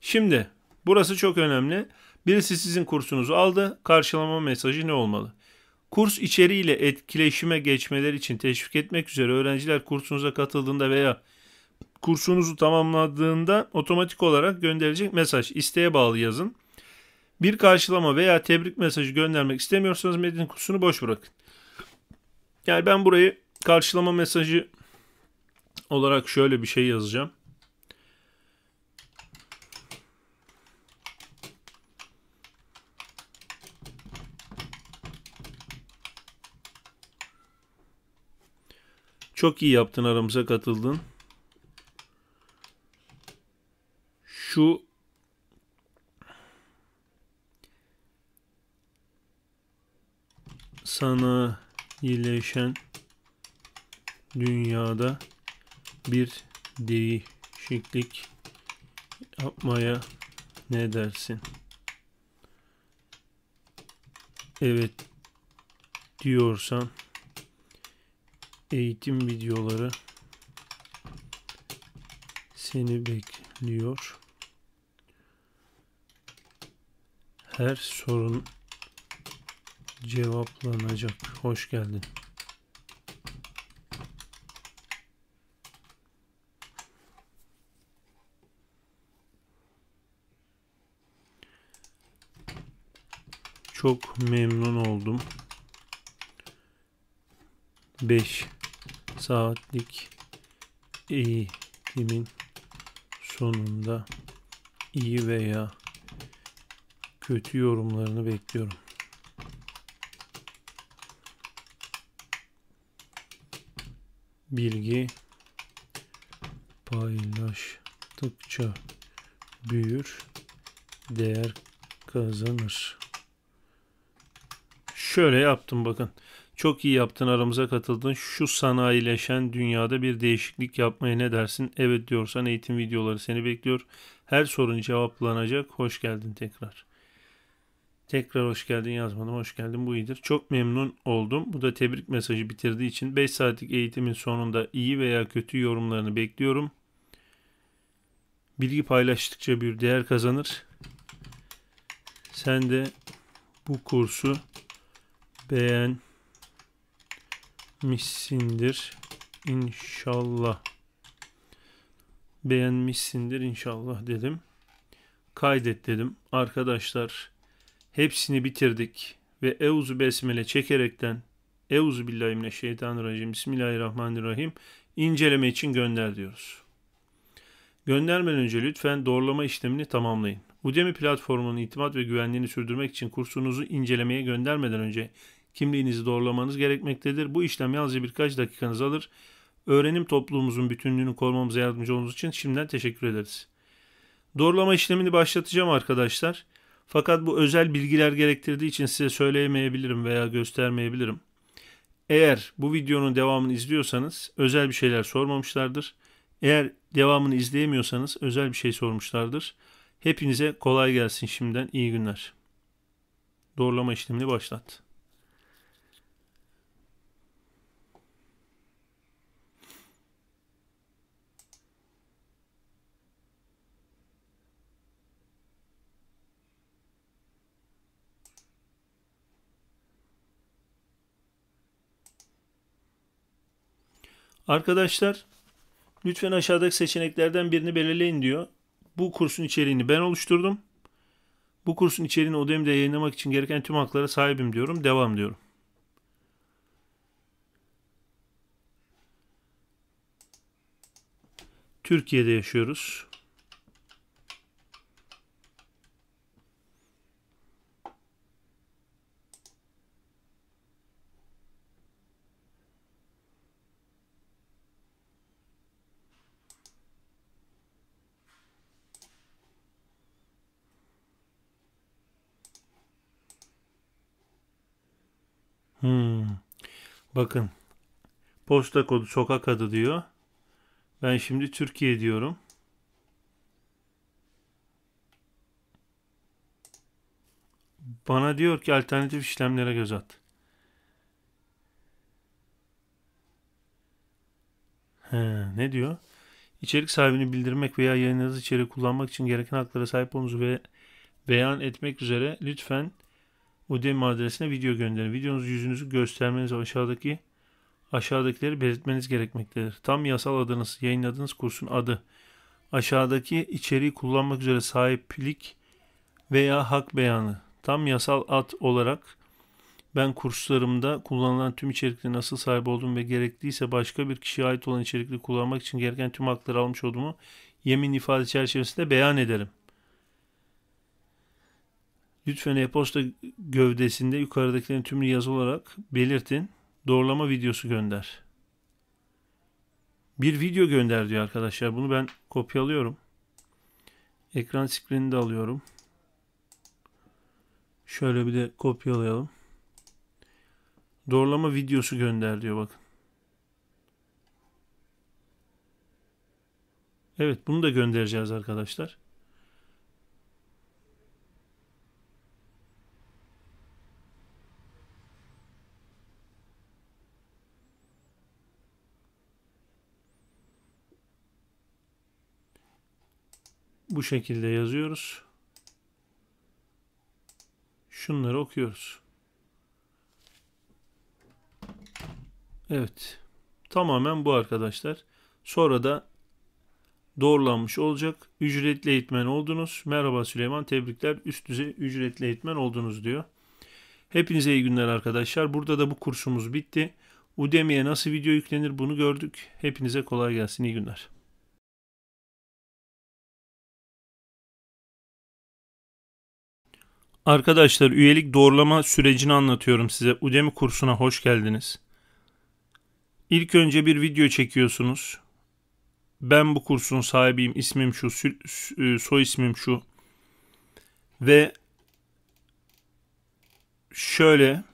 Şimdi burası çok önemli. Birisi sizin kursunuzu aldı. Karşılama mesajı ne olmalı? Kurs içeriğiyle etkileşime geçmeleri için teşvik etmek üzere öğrenciler kursunuza katıldığında veya kursunuzu tamamladığında otomatik olarak gönderecek mesaj isteğe bağlı yazın. Bir karşılama veya tebrik mesajı göndermek istemiyorsanız metin kutusunu boş bırakın. Yani ben burayı karşılama mesajı olarak şöyle bir şey yazacağım. Çok iyi yaptın aramıza katıldın. Şu Sana iyileşen dünyada bir değişiklik yapmaya ne dersin? Evet diyorsan eğitim videoları seni bekliyor. Her sorun cevaplanacak. Hoş geldin. Çok memnun oldum. 5 saatlik eğitimin sonunda iyi veya kötü yorumlarını bekliyorum. bilgi paylaştıkça büyür, değer kazanır. Şöyle yaptım bakın. Çok iyi yaptın aramıza katıldın. Şu sanayileşen dünyada bir değişiklik yapmaya ne dersin? Evet diyorsan eğitim videoları seni bekliyor. Her sorun cevaplanacak. Hoş geldin tekrar. Tekrar hoş geldin yazmadım. Hoş geldin bu iyidir. Çok memnun oldum. Bu da tebrik mesajı bitirdiği için 5 saatlik eğitimin sonunda iyi veya kötü yorumlarını bekliyorum. Bilgi paylaştıkça bir değer kazanır. Sen de bu kursu beğenmişsindir inşallah. Beğenmişsindir inşallah dedim. Kaydet dedim. Arkadaşlar Hepsini bitirdik ve Euzu Besmele çekerekten Euzu billahi mineşşeytanirracim Bismillahirrahmanirrahim inceleme için gönder diyoruz. Göndermeden önce lütfen doğrulama işlemini tamamlayın. Udemy platformunun itimat ve güvenliğini sürdürmek için kursunuzu incelemeye göndermeden önce kimliğinizi doğrulamanız gerekmektedir. Bu işlem yalnızca birkaç dakikanız alır. Öğrenim toplumumuzun bütünlüğünü korumamıza yardımcı olduğunuz için şimdiden teşekkür ederiz. Doğrulama işlemini başlatacağım arkadaşlar. Fakat bu özel bilgiler gerektirdiği için size söyleyemeyebilirim veya göstermeyebilirim. Eğer bu videonun devamını izliyorsanız özel bir şeyler sormamışlardır. Eğer devamını izleyemiyorsanız özel bir şey sormuşlardır. Hepinize kolay gelsin şimdiden iyi günler. Doğrulama işlemini başlat. Arkadaşlar lütfen aşağıdaki seçeneklerden birini belirleyin diyor. Bu kursun içeriğini ben oluşturdum. Bu kursun içeriğini Udemy'de yayınlamak için gereken tüm haklara sahibim diyorum. Devam diyorum. Türkiye'de yaşıyoruz. Bakın. Posta kodu sokak adı diyor. Ben şimdi Türkiye diyorum. Bana diyor ki alternatif işlemlere göz at. He, ne diyor? İçerik sahibini bildirmek veya yayınladığınız içeriği kullanmak için gereken haklara sahip olunuz ve beyan etmek üzere lütfen Udemy adresine video gönderin. Videonuzu yüzünüzü göstermeniz aşağıdaki aşağıdakileri belirtmeniz gerekmektedir. Tam yasal adınız, yayınladığınız kursun adı, aşağıdaki içeriği kullanmak üzere sahiplik veya hak beyanı. Tam yasal ad olarak ben kurslarımda kullanılan tüm içeriklerin nasıl sahip olduğumu ve gerekliyse başka bir kişiye ait olan içerikleri kullanmak için gereken tüm hakları almış olduğumu yemin ifade çerçevesinde beyan ederim.'' Lütfen e-posta gövdesinde yukarıdakilerin tümünü yazı olarak belirtin. Doğrulama videosu gönder. Bir video gönder diyor arkadaşlar. Bunu ben kopyalıyorum. Ekran screen'i de alıyorum. Şöyle bir de kopyalayalım. Doğrulama videosu gönder diyor bakın. Evet bunu da göndereceğiz arkadaşlar. bu şekilde yazıyoruz. Şunları okuyoruz. Evet. Tamamen bu arkadaşlar. Sonra da doğrulanmış olacak. Ücretli eğitmen oldunuz. Merhaba Süleyman tebrikler. Üst düzey ücretli eğitmen oldunuz diyor. Hepinize iyi günler arkadaşlar. Burada da bu kursumuz bitti. Udemy'ye nasıl video yüklenir bunu gördük. Hepinize kolay gelsin. İyi günler. Arkadaşlar üyelik doğrulama sürecini anlatıyorum size. Udemy kursuna hoş geldiniz. İlk önce bir video çekiyorsunuz. Ben bu kursun sahibiyim. İsmim şu, e, soy ismim şu. Ve şöyle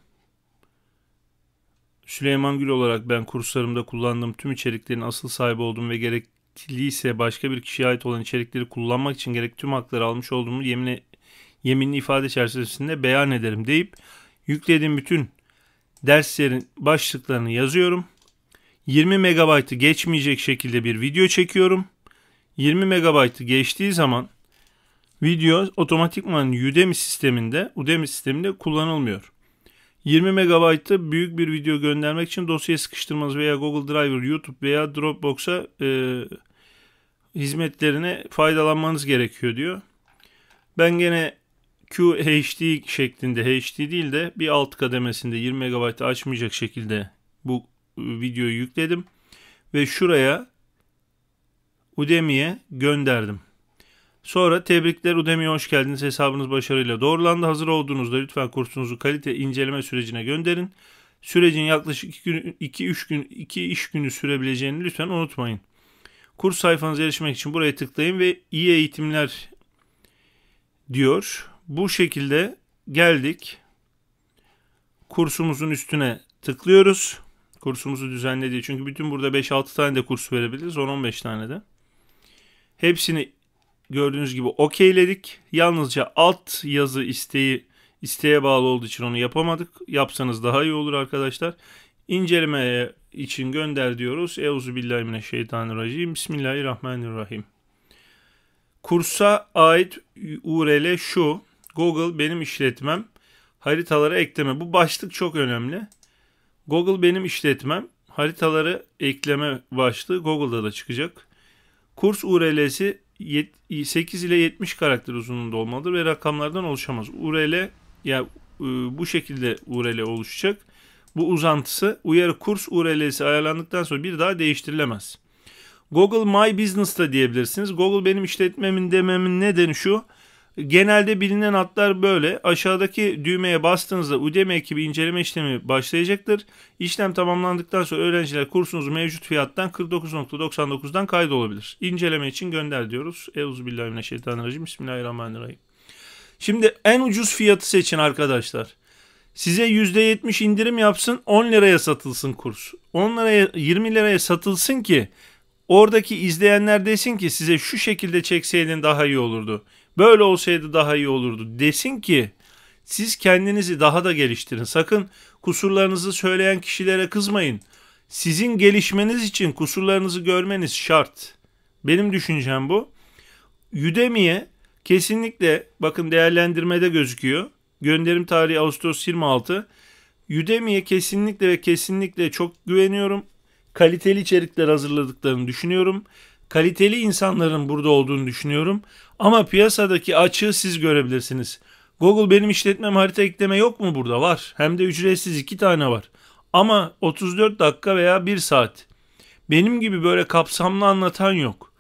Süleyman Gül olarak ben kurslarımda kullandığım tüm içeriklerin asıl sahibi olduğum ve gerekliyse başka bir kişiye ait olan içerikleri kullanmak için gerek tüm hakları almış olduğumu yemin yeminli ifade çerçevesinde beyan ederim deyip yüklediğim bütün derslerin başlıklarını yazıyorum. 20 MB'ı geçmeyecek şekilde bir video çekiyorum. 20 MB'ı geçtiği zaman video otomatikman Udemy sisteminde, Udemy sisteminde kullanılmıyor. 20 MB'ı büyük bir video göndermek için dosya sıkıştırmanız veya Google Drive YouTube veya Dropbox'a e, hizmetlerine faydalanmanız gerekiyor diyor. Ben gene QHD şeklinde HD değil de bir alt kademesinde 20 MB açmayacak şekilde bu e, videoyu yükledim. Ve şuraya Udemy'e gönderdim. Sonra tebrikler Udemy'e hoş geldiniz hesabınız başarıyla doğrulandı. Hazır olduğunuzda lütfen kursunuzu kalite inceleme sürecine gönderin. Sürecin yaklaşık 2 gün 2 3 gün 2 iş günü sürebileceğini lütfen unutmayın. Kurs sayfanıza erişmek için buraya tıklayın ve iyi eğitimler diyor bu şekilde geldik. Kursumuzun üstüne tıklıyoruz. Kursumuzu düzenledi Çünkü bütün burada 5-6 tane de kurs verebiliriz. 10-15 tane de. Hepsini gördüğünüz gibi okeyledik. Yalnızca alt yazı isteği isteğe bağlı olduğu için onu yapamadık. Yapsanız daha iyi olur arkadaşlar. İnceleme için gönder diyoruz. euzu billahi Euzubillahimineşşeytanirracim. Bismillahirrahmanirrahim. Kursa ait URL şu. Google benim işletmem haritaları ekleme. Bu başlık çok önemli. Google benim işletmem haritaları ekleme başlığı Google'da da çıkacak. Kurs URL'si 8 ile 70 karakter uzunluğunda olmalıdır ve rakamlardan oluşamaz. URL ya yani, e, bu şekilde URL oluşacak. Bu uzantısı uyarı kurs URL'si ayarlandıktan sonra bir daha değiştirilemez. Google My Business'ta diyebilirsiniz. Google benim işletmemin dememin nedeni şu. Genelde bilinen hatlar böyle. Aşağıdaki düğmeye bastığınızda Udemy ekibi inceleme işlemi başlayacaktır. İşlem tamamlandıktan sonra öğrenciler kursunuzu mevcut fiyattan 49.99'dan kaydolabilir. İnceleme için gönder diyoruz. Euzubillahimineşşeytanirracim. Bismillahirrahmanirrahim. Şimdi en ucuz fiyatı seçin arkadaşlar. Size %70 indirim yapsın 10 liraya satılsın kurs. 10 liraya 20 liraya satılsın ki oradaki izleyenler desin ki size şu şekilde çekseydin daha iyi olurdu böyle olsaydı daha iyi olurdu desin ki siz kendinizi daha da geliştirin. Sakın kusurlarınızı söyleyen kişilere kızmayın. Sizin gelişmeniz için kusurlarınızı görmeniz şart. Benim düşüncem bu. Udemy'ye kesinlikle bakın değerlendirmede gözüküyor. Gönderim tarihi Ağustos 26. Udemy'ye kesinlikle ve kesinlikle çok güveniyorum. Kaliteli içerikler hazırladıklarını düşünüyorum kaliteli insanların burada olduğunu düşünüyorum. Ama piyasadaki açığı siz görebilirsiniz. Google benim işletmem harita ekleme yok mu burada? Var. Hem de ücretsiz iki tane var. Ama 34 dakika veya 1 saat. Benim gibi böyle kapsamlı anlatan yok.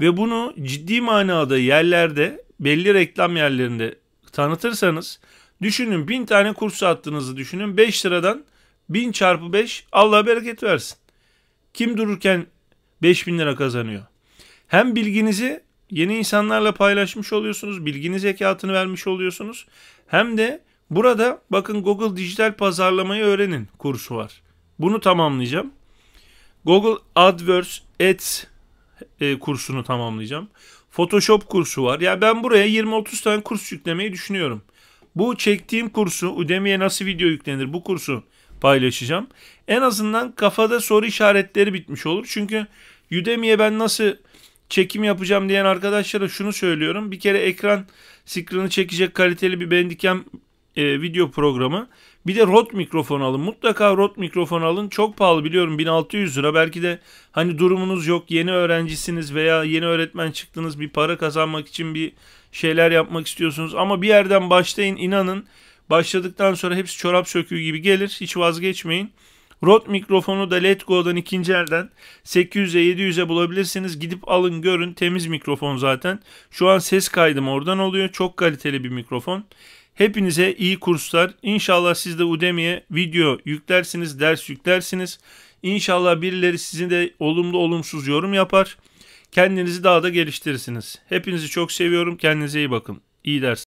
Ve bunu ciddi manada yerlerde, belli reklam yerlerinde tanıtırsanız düşünün 1000 tane kurs sattığınızı düşünün. 5 liradan 1000 çarpı 5 Allah bereket versin. Kim dururken 5000 lira kazanıyor? Hem bilginizi yeni insanlarla paylaşmış oluyorsunuz, bilginiz zekatını vermiş oluyorsunuz. Hem de burada bakın Google Dijital Pazarlamayı Öğrenin kursu var. Bunu tamamlayacağım. Google AdWords Ads e, kursunu tamamlayacağım. Photoshop kursu var. Ya yani ben buraya 20-30 tane kurs yüklemeyi düşünüyorum. Bu çektiğim kursu Udemy'ye nasıl video yüklenir bu kursu paylaşacağım. En azından kafada soru işaretleri bitmiş olur. Çünkü Udemy'ye ben nasıl çekim yapacağım diyen arkadaşlara şunu söylüyorum. Bir kere ekran screen'ı çekecek kaliteli bir Bandicam e, video programı. Bir de Rode mikrofon alın. Mutlaka Rode mikrofon alın. Çok pahalı biliyorum 1600 lira. Belki de hani durumunuz yok yeni öğrencisiniz veya yeni öğretmen çıktınız bir para kazanmak için bir şeyler yapmak istiyorsunuz. Ama bir yerden başlayın inanın. Başladıktan sonra hepsi çorap söküğü gibi gelir. Hiç vazgeçmeyin. Rode mikrofonu da Letgo'dan ikinci elden 800'e 700'e bulabilirsiniz. Gidip alın görün temiz mikrofon zaten. Şu an ses kaydım oradan oluyor. Çok kaliteli bir mikrofon. Hepinize iyi kurslar. İnşallah siz de Udemy'e video yüklersiniz, ders yüklersiniz. İnşallah birileri sizin de olumlu olumsuz yorum yapar. Kendinizi daha da geliştirirsiniz. Hepinizi çok seviyorum. Kendinize iyi bakın. İyi ders.